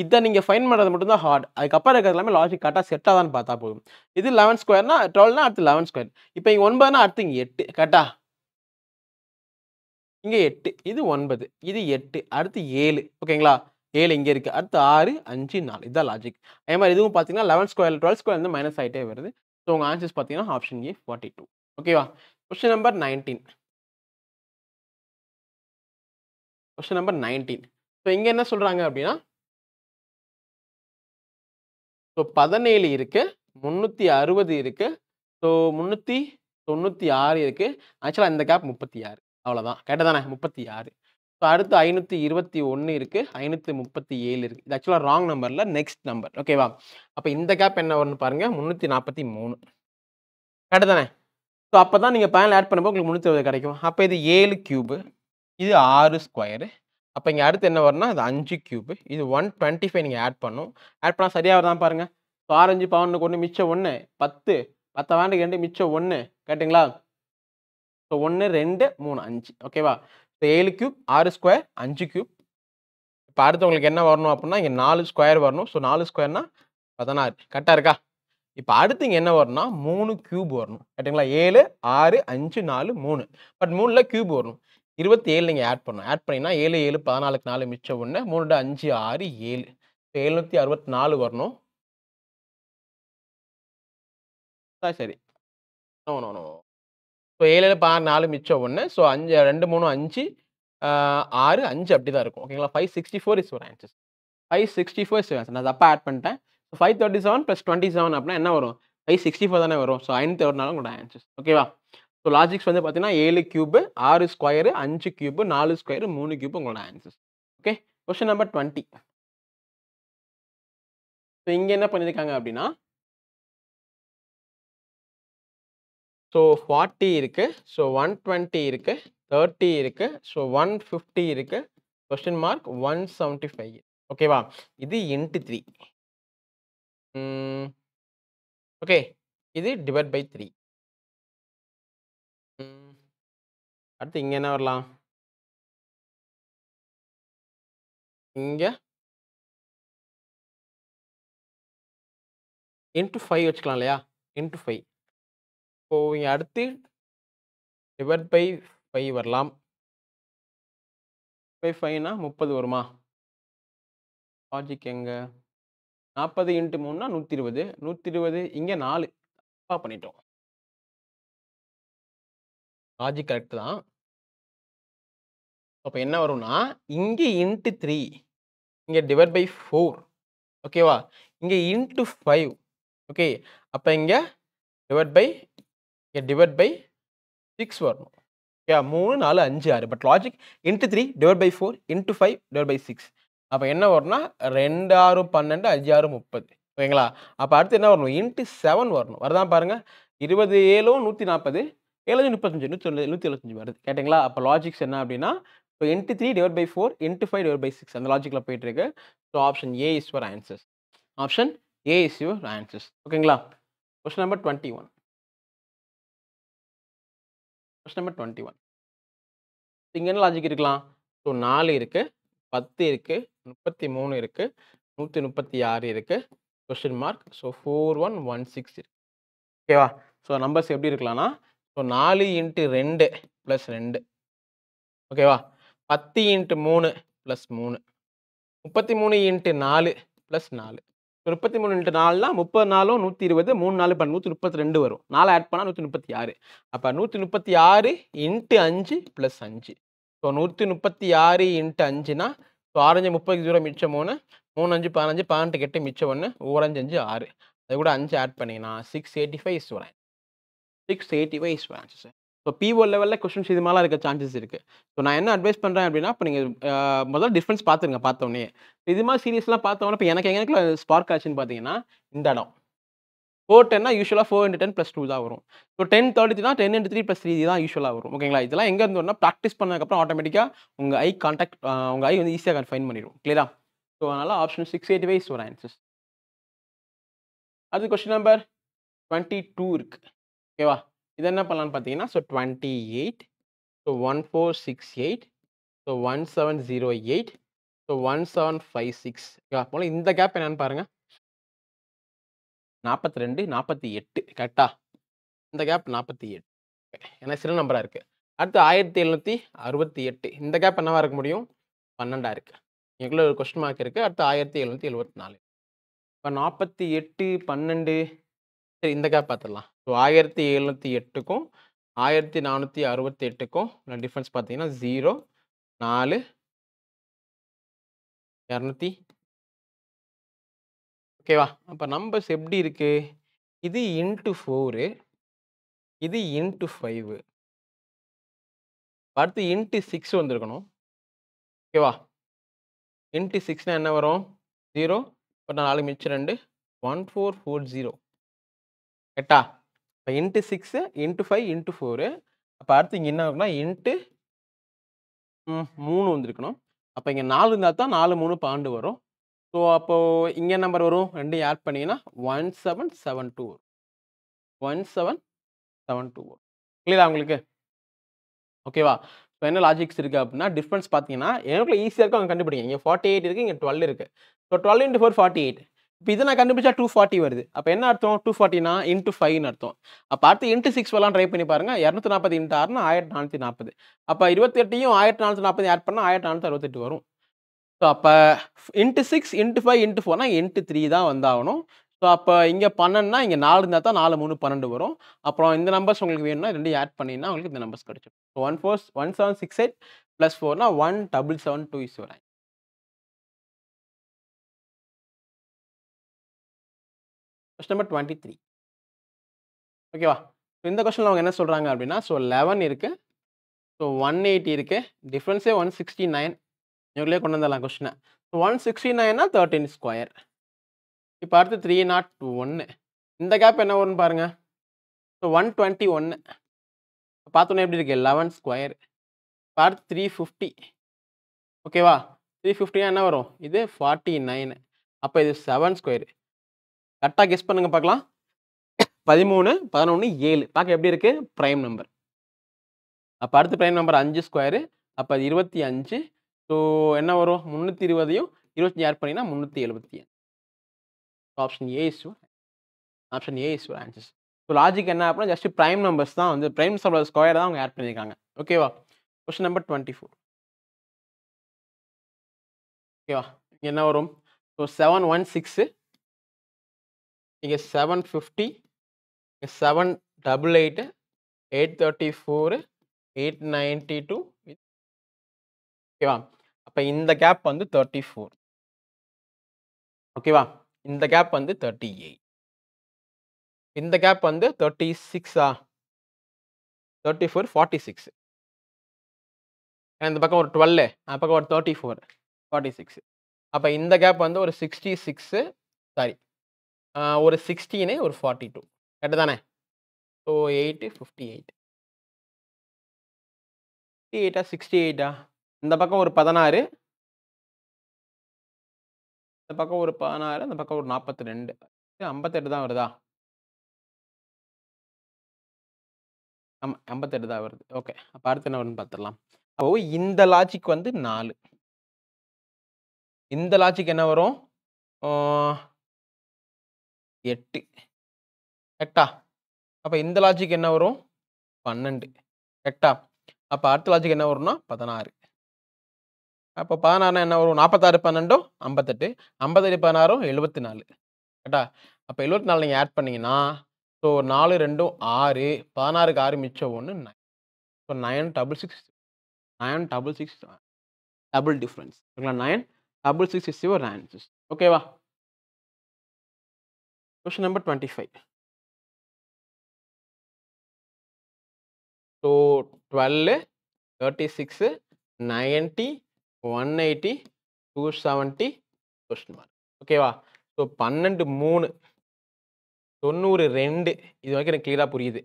இதை நீங்கள் ஃபைன் பண்ணுறது மட்டும்தான் ஹார்ட் அதுக்கப்புறம் இருக்கிறது எல்லாமே லாஜிக் கரெக்டாக செட்டாக தான் பார்த்தா போதும் இது லெவன் ஸ்கொயர்னா டுவெல்னா அடுத்து லெவன் ஸ்கொயர் இப்போ இங்கே ஒன்பதுனா அடுத்து இங்கே எட்டு கரெக்டா இங்கே எட்டு இது ஒன்பது இது எட்டு அடுத்து ஏழு ஓகேங்களா ஏழு இங்கே இருக்குது அடுத்து ஆறு அஞ்சு நாலு இதுதான் லாஜிக் அதே மாதிரி இதுவும் பார்த்தீங்கன்னா லெவன் ஸ்கொயர் டுவெல் ஸ்கொயர் வந்து மைனஸ் ஆகிட்டே வருது ஸோ உங்கள் ஆன்சர்ஸ் பார்த்தீங்கன்னா ஆப்ஷன் ஏ ஃபார்ட்டி டூ ஓகேவா question number nineteen question number nineteen so இங்கே என்ன சொல்கிறாங்க அப்படின்னா ஸோ பதினேழு இருக்குது முந்நூற்றி அறுபது இருக்குது ஸோ முந்நூற்றி தொண்ணூற்றி ஆறு இருக்குது ஆக்சுவலாக இந்த கேப் முப்பத்தி ஆறு அவ்வளோதான் கேட்ட தானே முப்பத்தி ஆறு ஸோ அடுத்து ஐநூற்றி இருபத்தி ஒன்று இருக்குது ஐநூற்றி முப்பத்தி ஏழு இருக்குது இது ஆக்சுவலாக ராங் நம்பரில் நெக்ஸ்ட் நம்பர் ஓகேவா அப்போ இந்த கேப் என்ன வரும்னு பாருங்கள் முந்நூற்றி நாற்பத்தி மூணு கேட்டதானே ஸோ அப்போ தான் நீங்கள் பேனில் ஆட் பண்ணும்போது உங்களுக்கு முந்நூற்றி கிடைக்கும் அப்போ இது ஏழு க்யூபு இது ஆறு ஸ்கொயரு அப்போ இங்கே அடுத்து என்ன வரும்னா அது அஞ்சு கியூப் இது ஒன் டுவெண்ட்டி ஃபைவ் நீங்கள் ஆட் பண்ணும் ஆட் பண்ணால் சரியாக தான் பாருங்கள் ஆரஞ்சு பவுனுக்கு ஒன்று மிச்சம் ஒன்று பத்து பத்து வேண்டுக்கு ரெண்டு மிச்சம் ஒன்று கேட்டிங்களா ஸோ ஒன்று ரெண்டு மூணு அஞ்சு ஓகேவா இப்போ ஏழு கியூப் ஆறு ஸ்கொயர் அஞ்சு கியூப் இப்போ அடுத்து உங்களுக்கு என்ன வரணும் அப்படின்னா இங்கே நாலு ஸ்கொயர் வரணும் ஸோ நாலு ஸ்கொயர்னா பதினாறு கரெக்டாக இருக்கா இப்போ அடுத்து இங்கே என்ன வரும்னா மூணு கியூப் வரணும் கேட்டிங்களா ஏழு ஆறு அஞ்சு நாலு மூணு பட் மூணில் கியூப் வரணும் இருபத்தி ஏழு நீங்கள் ஆட் பண்ணணும் ஆட் பண்ணினா ஏழு ஏழு பதினாலுக்கு நாலு மிச்சம் ஒன்று மூணு அஞ்சு ஆறு ஏழு இப்போ எழுநூற்றி அறுபத்தி நாலு வரணும் ஆ சரி ஆமாம் ஸோ ஏழு ஏழு பா நாலு மிச்சம் ஒன்று ஸோ அஞ்சு ரெண்டு மூணு அஞ்சு ஆறு அஞ்சு அப்படி தான் இருக்கும் ஓகேங்களா ஃபைவ் சிக்ஸ்டி ஃபோர் இஸ் ஒரு answer five sixty four is answer நான் தப்பாக ஆட் பண்ணிட்டேன் five thirty seven plus twenty seven அப்படின்னா என்ன வரும் ஃபைவ் சிக்ஸ்டி ஃபோர் தானே வரும் ஸோ ஐநூற்றி ஒரு நாளும் கூட ஆன்சர்ஸ் ஓகேவா ஸோ லாஜிக்ஸ் வந்து பார்த்தீங்கன்னா ஏழு கியூபு ஆறு ஸ்கொயரு அஞ்சு கியூபு நாலு ஸ்கொயரு மூணு கியூபு உங்களோட answers okay question number twenty so இங்கே என்ன பண்ணியிருக்காங்க அப்படின்னா ஸோ ஃபார்ட்டி இருக்குது ஸோ ஒன் டுவெண்ட்டி இருக்குது தேர்ட்டி இருக்குது ஸோ ஒன் ஃபிஃப்டி இருக்குது question mark one seventy five ஓகேவா இது இன்ட்டு த்ரீ ஓகே இது டிவைட் பை த்ரீ அடுத்து இங்கே என்ன வரலாம் இங்கே இன்ட்டு ஃபைவ் வச்சுக்கலாம் இல்லையா இன்ட்டு ஃபைவ் இப்போது இங்க அடுத்து டிவைட் பை ஃபைவ் வரலாம் பை ஃபைவ்னா முப்பது வருமா லாஜிக் எங்கே நாற்பது இன்ட்டு மூணுனா நூற்றி இருபது நூற்றி இருபது இங்கே நாலு தப்பாக பண்ணிட்டோம் லாஜிக் கரெக்டு தான் அப்போ என்ன வரும்னா இங்கே இன்ட்டு த்ரீ இங்கே டிவைட் பை ஃபோர் ஓகேவா இங்கே இன்ட்டு ஃபைவ் ஓகே அப்போ இங்கே டிவைட் பை இங்கே டிவைட் பை சிக்ஸ் வரணும் ஓகே மூணு நாலு அஞ்சு ஆறு but logic into three divide by four into five divide by six அப்போ என்ன வரும்னா ரெண்டு ஆறு பன்னெண்டு அஞ்சு ஆறு முப்பது ஓகேங்களா அப்போ அடுத்து என்ன வரணும் இன்ட்டு செவன் வரணும் வரதான் பாருங்கள் இருபது ஏழும் நூற்றி நாற்பது ஏழு முப்பத்தஞ்சு நூற்றி நூற்றி எழுபத்தஞ்சு வருது கேட்டிங்களா அப்போ லாஜிக்ஸ் என்ன அப்படின்னா so into three divide by four into five divide by six அந்த லாஜிக்கில் போயிட்டுருக்கு so option A is your answers option A is your answers ஓகேங்களா question number twenty one question number twenty one இங்கே என்ன லாஜிக் இருக்கலாம் ஸோ நாலு இருக்குது பத்து இருக்குது முப்பத்தி மூணு இருக்குது நூற்றி முப்பத்தி ஆறு இருக்குது question mark so four one one six இருக்குது ஓகேவா ஸோ நம்பர்ஸ் எப்படி இருக்கலாம்னா ஸோ நாலு இன்ட்டு ரெண்டு ப்ளஸ் ரெண்டு ஓகேவா பத்து இன்ட்டு மூணு ப்ளஸ் மூணு முப்பத்தி மூணு இன்ட்டு நாலு ப்ளஸ் நாலு முப்பத்தி மூணு இன்ட்டு நாலுனா முப்பது நாலும் நூற்றி இருபது மூணு நாலு இப்போ நூற்றி முப்பத்தி ரெண்டு வரும் நாலு ஆட் பண்ணால் நூற்றி முப்பத்தி ஆறு அப்போ நூற்றி முப்பத்தி ஆறு இன்ட்டு அஞ்சு ப்ளஸ் அஞ்சு ஸோ நூற்றி முப்பத்தி ஆறு இன்ட்டு அஞ்சுனா ஸோ ஆரஞ்சு முப்பது தூரம் மிச்சம் மூணு மூணு அஞ்சு பதினஞ்சு பதினெட்டு கெட்டு மிச்சம் ஒன்று ஓரஞ்சு அஞ்சு ஆறு அது கூட அஞ்சு ஆட் பண்ணிங்கன்னா six eighty five is six eighty five is sir so PO லெவலில் கொஷின்ஸ் இது மாதிரிலாம் இருக்க சான்சஸ் இருக்குது ஸோ நான் என்ன அட்வைஸ் பண்ணுறேன் அப்படின்னா இப்போ நீங்கள் முதல்ல டிஃப்ரென்ஸ் பார்த்துருங்க பார்த்தோன்னே இது மாதிரி சீரியஸ்லாம் பார்த்தோன்னா இப்போ எனக்கு எங்களுக்கு ஸ்பார்க் ஆச்சுன்னு பார்த்தீங்கன்னா இந்த இடம் ஃபோர் டென்னா யூஸ்வலாக four into ten plus two தான் வரும் ஸோ டென் தேர்ட்டி தான் ten into three plus three தான் யூஷுவலாக வரும் ஓகேங்களா இதெல்லாம் எங்கே இருந்து ப்ராக்டிஸ் பண்ணதுக்கப்புறம் ஆட்டோமேட்டிக்காக உங்கள் ஐ காண்டாக்ட் உங்கள் ஐ வந்து ஈஸியாக ஃபைன் பண்ணிடும் கிளியரா ஸோ அதனால் ஆப்ஷன் சிக்ஸ் எயிட் வைஸ் ஒரு ஆன்சர்ஸ் அது கொஸ்டின் நம்பர் டுவெண்ட்டி டூ இருக்குது ஓகேவா இது என்ன பண்ணலான்னு பார்த்தீங்கன்னா so twenty eight so one four six eight so one seven zero eight so one seven five six இந்த கேப் என்னென்னு பாருங்கள் நாற்பத்தி ரெண்டு நாற்பத்தி எட்டு கரெக்டா இந்த கேப் நாற்பத்தி எட்டு ஏன்னா சில நம்பராக இருக்குது அடுத்து ஆயிரத்தி எழுநூற்றி அறுபத்தி எட்டு இந்த கேப் என்னவாக இருக்க முடியும் பன்னெண்டாக இருக்குது எங்களுக்குள்ள ஒரு கொஸ்டின் மார்க் இருக்குது அடுத்து ஆயிரத்தி எழுநூற்றி எழுபத்தி நாலு இப்போ நாற்பத்தி எட்டு பன்னெண்டு சரி இந்த கேப் பார்த்துடலாம் ஸோ ஆயிரத்தி எழுநூற்றி எட்டுக்கும் ஆயிரத்தி நானூற்றி அறுபத்தி எட்டுக்கும் உள்ள டிஃப்ரென்ஸ் பார்த்தீங்கன்னா ஜீரோ நாலு இரநூத்தி ஓகேவா அப்போ நம்பர்ஸ் எப்படி இருக்குது இது இன்ட்டு ஃபோரு இது இன்ட்டு ஃபைவு அடுத்து இன்ட்டு சிக்ஸ் வந்திருக்கணும் ஓகேவா இன்ட்டு சிக்ஸ்னால் என்ன வரும் ஜீரோ இப்போ நாலு மிச்சம் ரெண்டு ஒன் ஃபோர் ஃபோர் ஜீரோ எட்டா இப்போ into six into five into four அப்போ அடுத்து இங்கே என்ன இருக்குன்னா இன்ட்டு மூணு வந்திருக்கணும் அப்போ இங்கே நாலு இருந்தால் தான் நாலு மூணு பாண்டு வரும் ஸோ அப்போது இங்கே நம்பர் வரும் ரெண்டையும் ஆட் பண்ணிங்கன்னா ஒன் செவன் செவன் டூ வரும் ஒன் செவன் செவன் டூ வரும் கிளியரா உங்களுக்கு ஓகேவா இப்போ என்ன லாஜிக்ஸ் இருக்குது அப்படின்னா டிஃப்ரென்ஸ் பார்த்தீங்கன்னா எனக்குள்ள ஈஸியாக இருக்கும் அவங்க கண்டுபிடிங்க இங்கே ஃபார்ட்டி எயிட் இருக்குது இங்கே டுவெல் இருக்குது so twelve into four forty eight இப்போ இதை நான் கண்டுபிடிச்சா டூ ஃபார்ட்டி வருது அப்போ என்ன அர்த்தம் டூ ஃபார்ட்டினா இன்ட்டு ஃபைவ்னு அர்த்தம் அப்போ அடுத்து இன்ட்டு சிக்ஸ் வரலாம் ட்ரை பண்ணி பாருங்க இரநூத்தி நாற்பது இன்ட்டு ஆறுனா ஆயிரத்தி நானூற்றி நாற்பது அப்போ இருபத்தெட்டையும் ஆயிரத்தி நானூற்றி நாற்பது ஆட் பண்ணால் ஆயிரத்தி நானூற்றி அறுபத்தெட்டு வரும் ஸோ அப்போ into six into five into ஃபோர்னா இன்ட்டு த்ரீ தான் வந்தாகணும் ஸோ அப்போ இங்கே பன்னெண்டுனா இங்கே நாலு இருந்தால் தான் நாலு மூணு பன்னெண்டு வரும் அப்புறம் இந்த நம்பர்ஸ் உங்களுக்கு வேணும்னா ரெண்டு ஆட் பண்ணிங்கன்னா உங்களுக்கு இந்த நம்பர்ஸ் கிடச்சிடும் one four one seven six eight plus ஃபோர்னா one double seven two is வரேன் கொஸ்டின் நம்பர் டுவெண்ட்டி த்ரீ ஓகேவா ஸோ இந்த கொஸ்டினில் அவங்க என்ன சொல்கிறாங்க அப்படின்னா ஸோ லெவன் இருக்குது ஸோ ஒன் எயிட்டி இருக்குது டிஃப்ரென்ஸே ஒன் சிக்ஸ்டி நைன் இவங்களே கொண்டு வந்துடலாம் கொஸ்டினை ஸோ ஒன் சிக்ஸ்டி நைன்னா தேர்ட்டின் ஸ்கொயர் இப்போ அடுத்து த்ரீ நாட் ஒன்று இந்த கேப் என்ன வரும்னு பாருங்கள் ஸோ ஒன் டுவெண்ட்டி ஒன்று பார்த்தோன்னே எப்படி இருக்குது லெவன் ஸ்கொயர் இப்போ அடுத்து த்ரீ ஃபிஃப்டி ஓகேவா த்ரீ ஃபிஃப்டினா என்ன வரும் இது ஃபார்ட்டி நைன் அப்போ இது செவன் ஸ்கொயரு கரெக்டாக கெஸ் பண்ணுங்க பார்க்கலாம் பதிமூணு பதினொன்று ஏழு பார்க்க எப்படி இருக்குது ப்ரைம் நம்பர் அப்போ அடுத்து ப்ரைம் நம்பர் அஞ்சு ஸ்கொயரு அப்போ அது இருபத்தி அஞ்சு ஸோ என்ன வரும் முந்நூற்றி இருபதையும் இருபத்தஞ்சி ஆட் பண்ணிங்கன்னா முந்நூற்றி எழுபத்தி அஞ்சு option A is your option A is your answers so logic என்ன அப்படின்னா ஜஸ்ட் ப்ரைம் நம்பர்ஸ் தான் வந்து ப்ரைம் நம்பர் ஸ்கொயர் தான் அவங்க ஆட் பண்ணியிருக்காங்க ஓகேவா கொஸ்டின் நம்பர் டுவெண்ட்டி ஃபோர் ஓகேவா என்ன வரும் ஸோ செவன் ஒன் சிக்ஸு இங்கே seven fifty seven double eight eight thirty four eight ninety two ஓகேவா அப்போ இந்த கேப் வந்து தேர்ட்டி ஃபோர் ஓகேவா இந்த கேப் வந்து தேர்ட்டி எயிட் இந்த கேப் வந்து தேர்ட்டி சிக்ஸா தேர்ட்டி ஃபோர் ஃபார்ட்டி சிக்ஸ் இந்த பக்கம் ஒரு டுவெல்லு அந்த பக்கம் ஒரு தேர்ட்டி ஃபோர் ஃபார்ட்டி சிக்ஸ் அப்போ இந்த கேப் வந்து ஒரு சிக்ஸ்டி சிக்ஸு சாரி ஒரு சிக்ஸ்டீனு ஒரு ஃபார்ட்டி டூ கரெக்டு தானே so eight fifty eight fifty எயிட்டா சிக்ஸ்டி எயிட்டா இந்த பக்கம் ஒரு பதினாறு இந்த பக்கம் ஒரு பதினாறு அந்த பக்கம் ஒரு நாற்பத்தி ரெண்டு ஐம்பத்தெட்டு தான் வருதா ஆமாம் ஐம்பத்தெட்டு தான் வருது ஓகே அப்போ அடுத்து என்ன பார்த்துடலாம் அப்போ இந்த லாஜிக் வந்து நாலு இந்த லாஜிக் என்ன வரும் எட்டு கரெக்டா அப்போ இந்த லாஜிக் என்ன வரும் பன்னெண்டு கரெக்டா அப்போ அடுத்த லாஜிக் என்ன வரும்னா பதினாறு அப்போ பதினாறுனா என்ன வரும் நாற்பத்தாறு பன்னெண்டும் ஐம்பத்தெட்டு ஐம்பத்தெட்டு பதினாறும் எழுபத்தி நாலு கரெக்டா அப்போ எழுபத்தி நாலு நீங்கள் ஆட் பண்ணிங்கன்னா ஸோ நாலு ரெண்டும் ஆறு பதினாறுக்கு ஆறு மிச்சம் ஒன்று nine so nine double six nine double six double difference ஓகேங்களா நயன் டபுள் சிக்ஸ் இஸ் யுவர் நைன் சிக்ஸ் ஓகேவா question number 25 so 12 one eighty two seventy question mark ஓகேவா ஸோ பன்னெண்டு மூணு தொண்ணூறு ரெண்டு இது வரைக்கும் எனக்கு கிளியராக புரியுது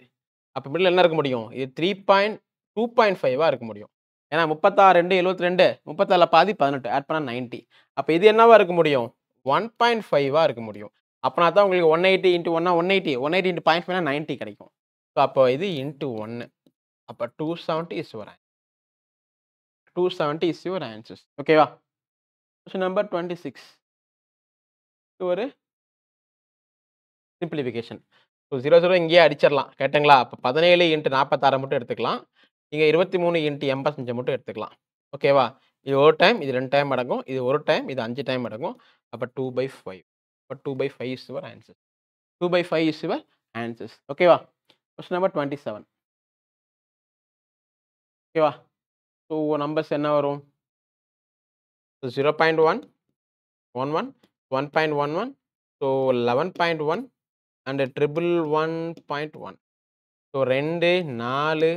அப்போ மிடில் என்ன இருக்க முடியும் இது த்ரீ பாயிண்ட் டூ பாயிண்ட் ஃபைவாக இருக்க முடியும் ஏன்னா முப்பத்தாறு ரெண்டு எழுபத்தி ரெண்டு முப்பத்தாறில் பாதி பதினெட்டு ஆட் பண்ணால் நைன்ட்டி அப்போ இது என்னவாக இருக்க முடியும் ஒன் பாயிண்ட் ஃபைவாக இருக்க முடியும் அப்போனா தான் உங்களுக்கு ஒன் எயிட்டி இன்ட்டு ஒன்னா one eighty one eighty into point பண்ணால் நைன்ட்டி கிடைக்கும் ஸோ அப்போ இது இன்ட்டு ஒன்று அப்போ two seventy is your two seventy is your answers ஓகேவா கொஸ்டின் நம்பர் டுவெண்ட்டி சிக்ஸ் இது ஒரு சிம்பிளிஃபிகேஷன் ஸோ ஜீரோ ஜீரோ இங்கேயே அடிச்சிடலாம் கேட்டுங்களா அப்போ பதினேழு இன்ட்டு நாற்பத்தாறு மட்டும் எடுத்துக்கலாம் நீங்கள் இருபத்தி மூணு இன்ட்டு எண்பத்தஞ்சு மட்டும் எடுத்துக்கலாம் ஓகேவா இது ஒரு டைம் இது ரெண்டு டைம் அடங்கும் இது ஒரு டைம் இது அஞ்சு டைம் அடங்கும் அப்போ two by five But 2 by 5 is your answer. 2 by 5 is your answers. Okay, wow. Question number 27. Okay, wow. So numbers என்ன வரும் so 0.1 11 1.11 so 11.1 and triple 1.1 so 2 4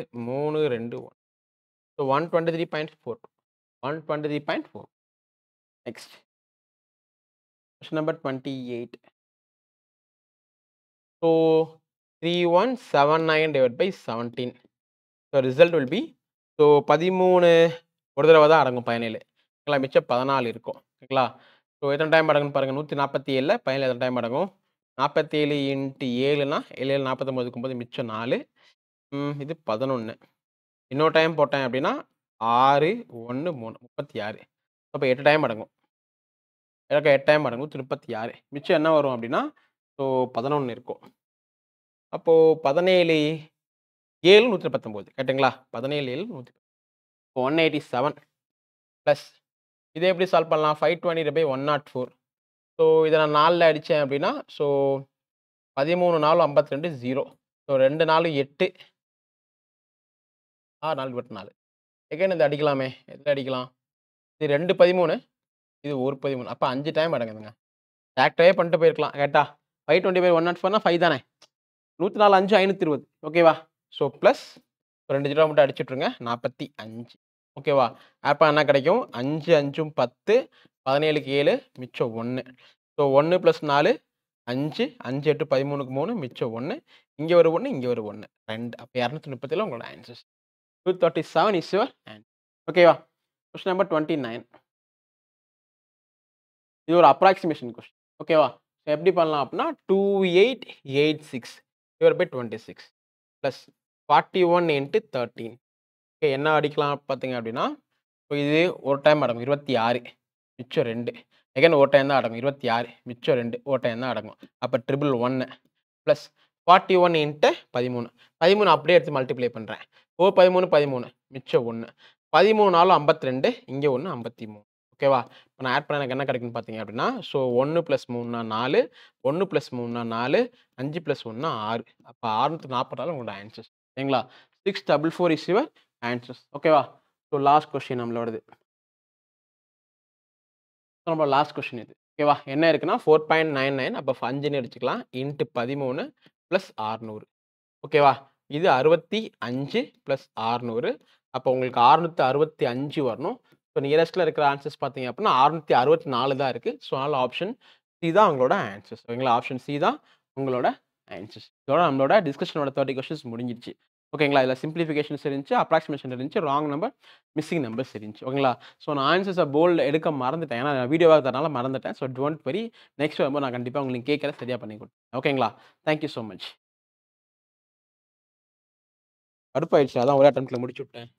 3 2 1 so 123.4 123.4 next Question number 28. So 3179 divided by 17. So result will be so பதிமூணு ஒரு தடவை தான் அடங்கும் பதினேழு ஓகேங்களா மிச்சம் பதினாலு இருக்கும் ஓகேங்களா ஸோ எத்தனை டைம் அடங்குன்னு பாருங்கள் நூற்றி நாற்பத்தி ஏழில் பதினேழு எத்தனை டைம் அடங்கும் நாற்பத்தி ஏழு இன்ட்டு ஏழுனா ஏழு ஏழு நாற்பத்தொம்போதுக்கும் போது மிச்சம் நாலு இது பதினொன்று இன்னொரு டைம் போட்டேன் அப்படின்னா ஆறு ஒன்று மூணு முப்பத்தி ஆறு அப்போ எட்டு டைம் அடங்கும் எனக்கு எட்டாயிரம் மடங்கு திருப்பத்தி ஆறு மிச்சம் என்ன வரும் அப்படின்னா ஸோ பதினொன்று இருக்கும் அப்போது பதினேழு ஏழு நூற்றி பத்தொம்போது கேட்டுங்களா பதினேழு ஏழு நூற்றி இப்போ ஒன் எயிட்டி செவன் ப்ளஸ் இதை எப்படி சால்வ் பண்ணலாம் five twenty by one not four so இதை நான் நாலில் அடித்தேன் அப்படின்னா ஸோ பதிமூணு நாலு ஐம்பத்தி ரெண்டு ஜீரோ ஸோ ரெண்டு நாலு எட்டு ஆறு நாலு எட்டு நாலு எகைன் இதை அடிக்கலாமே எதில் அடிக்கலாம் இது ரெண்டு பதிமூணு இது ஒரு பதிமூணு அப்போ அஞ்சு டைம் அடங்குதுங்க ஆக்டரே பண்ணிட்டு போயிருக்கலாம் கேட்டா five twenty five one not ஃபோர்னா ஃபைவ் தானே நூற்றி நாலு அஞ்சு ஐநூற்றி இருபது ஓகேவா ஸோ ப்ளஸ் ரெண்டு ஜீரோ மட்டும் அடிச்சுட்ருங்க நாற்பத்தி அஞ்சு ஓகேவா அப்போ என்ன கிடைக்கும் அஞ்சு அஞ்சும் பத்து பதினேழுக்கு ஏழு மிச்சம் ஒன்று ஸோ ஒன்று ப்ளஸ் நாலு அஞ்சு அஞ்சு எட்டு பதிமூணுக்கு மூணு மிச்சம் ஒன்று இங்கே ஒரு ஒன்று இங்கே ஒரு ஒன்று ரெண்டு அப்போ இரநூத்தி முப்பத்தில் உங்களோட answers two thirty seven is your answer ஓகேவா கொஸ்டின் நம்பர் டுவெண்ட்டி நைன் இது ஒரு அப்ராக்சிமேஷன் கொஸ்டின் ஓகேவா எப்படி பண்ணலாம் அப்படின்னா two eight eight six divide by twenty six plus forty one into thirteen okay என்ன அடிக்கலாம் பார்த்தீங்க அப்படின்னா இப்போ இது ஒரு டைம் அடங்கும் இருபத்தி ஆறு மிச்சம் ரெண்டு எகன் ஒரு டைம் தான் அடங்கும் இருபத்தி ஆறு மிச்சம் ரெண்டு ஒரு டைம் தான் அடங்கும் அப்போ ட்ரிபிள் ஒன்று ப்ளஸ் ஃபார்ட்டி ஒன் இன்ட்டு பதிமூணு பதிமூணு அப்படியே எடுத்து மல்டிப்ளை பண்ணுறேன் ஓ பதிமூணு பதிமூணு மிச்சம் ஒன்று பதிமூணு நாலும் ஐம்பத்தி ரெண்டு இங்கே ஒன்று ஐம்பத்தி மூணு ஓகேவா இப்போ நான் ஆட் பண்ண எனக்கு என்ன கிடைக்குன்னு பார்த்தீங்க அப்படின்னா ஸோ ஒன்று ப்ளஸ் மூணுனா நாலு ஒன்று ப்ளஸ் மூணுனா நாலு அஞ்சு ப்ளஸ் ஒன்றுனா ஆறு அப்போ ஆறுநூற்றி நாற்பத்தாறு உங்களோட ஆன்சர்ஸ் சரிங்களா six double four is your answers ஓகேவா ஸோ லாஸ்ட் கொஸ்டின் நம்மளோடது நம்ம லாஸ்ட் கொஸ்டின் இது ஓகேவா என்ன இருக்குன்னா ஃபோர் பாயிண்ட் நைன் நைன் அப்போ அஞ்சுன்னு எடுத்துக்கலாம் இன்ட்டு பதிமூணு ப்ளஸ் ஆறுநூறு ஓகேவா இது அறுபத்தி அஞ்சு ப்ளஸ் ஆறுநூறு அப்போ உங்களுக்கு அறுநூற்றி அறுபத்தி அஞ்சு வரணும் ஸோ நியரஸ்ட்டில் இருக்கிற ஆன்சர்ஸ் பார்த்தீங்க அப்படின்னா அறுநூத்தி அறுபத்தி நாலு தான் இருக்குது ஸோ அதனால் ஆப்ஷன் சி தான் உங்களோட ஆன்சர்ஸ் ஓகேங்களா ஆப்ஷன் சி தான் உங்களோட ஆன்சர்ஸ் இதோட நம்மளோட டிஸ்கஷனோட தேர்ட்டி கொஸ்டின்ஸ் முடிஞ்சிருச்சு ஓகேங்களா இதில் சிம்பிளிஃபிகேஷன்ஸ் இருந்துச்சு அப்ராக்சிமேஷன் இருந்துச்சு ராங் நம்பர் மிஸ்ஸிங் நம்பர்ஸ் இருந்துச்சு ஓகேங்களா ஸோ நான் ஆன்சர்ஸை போல்டு எடுக்க மறந்துட்டேன் ஏன்னா நான் வீடியோவாக தரனால மறந்துட்டேன் ஸோ டோன்ட் வரி நெக்ஸ்ட் வரும்போது நான் கண்டிப்பாக உங்களுக்கு கேட்கல சரியாக பண்ணி கொடுத்தேன் ஓகேங்களா தேங்க்யூ ஸோ மச் அடுப்பாயிடுச்சு அதான் ஒரே அட்டம்ல முடிச்சு விட்டேன்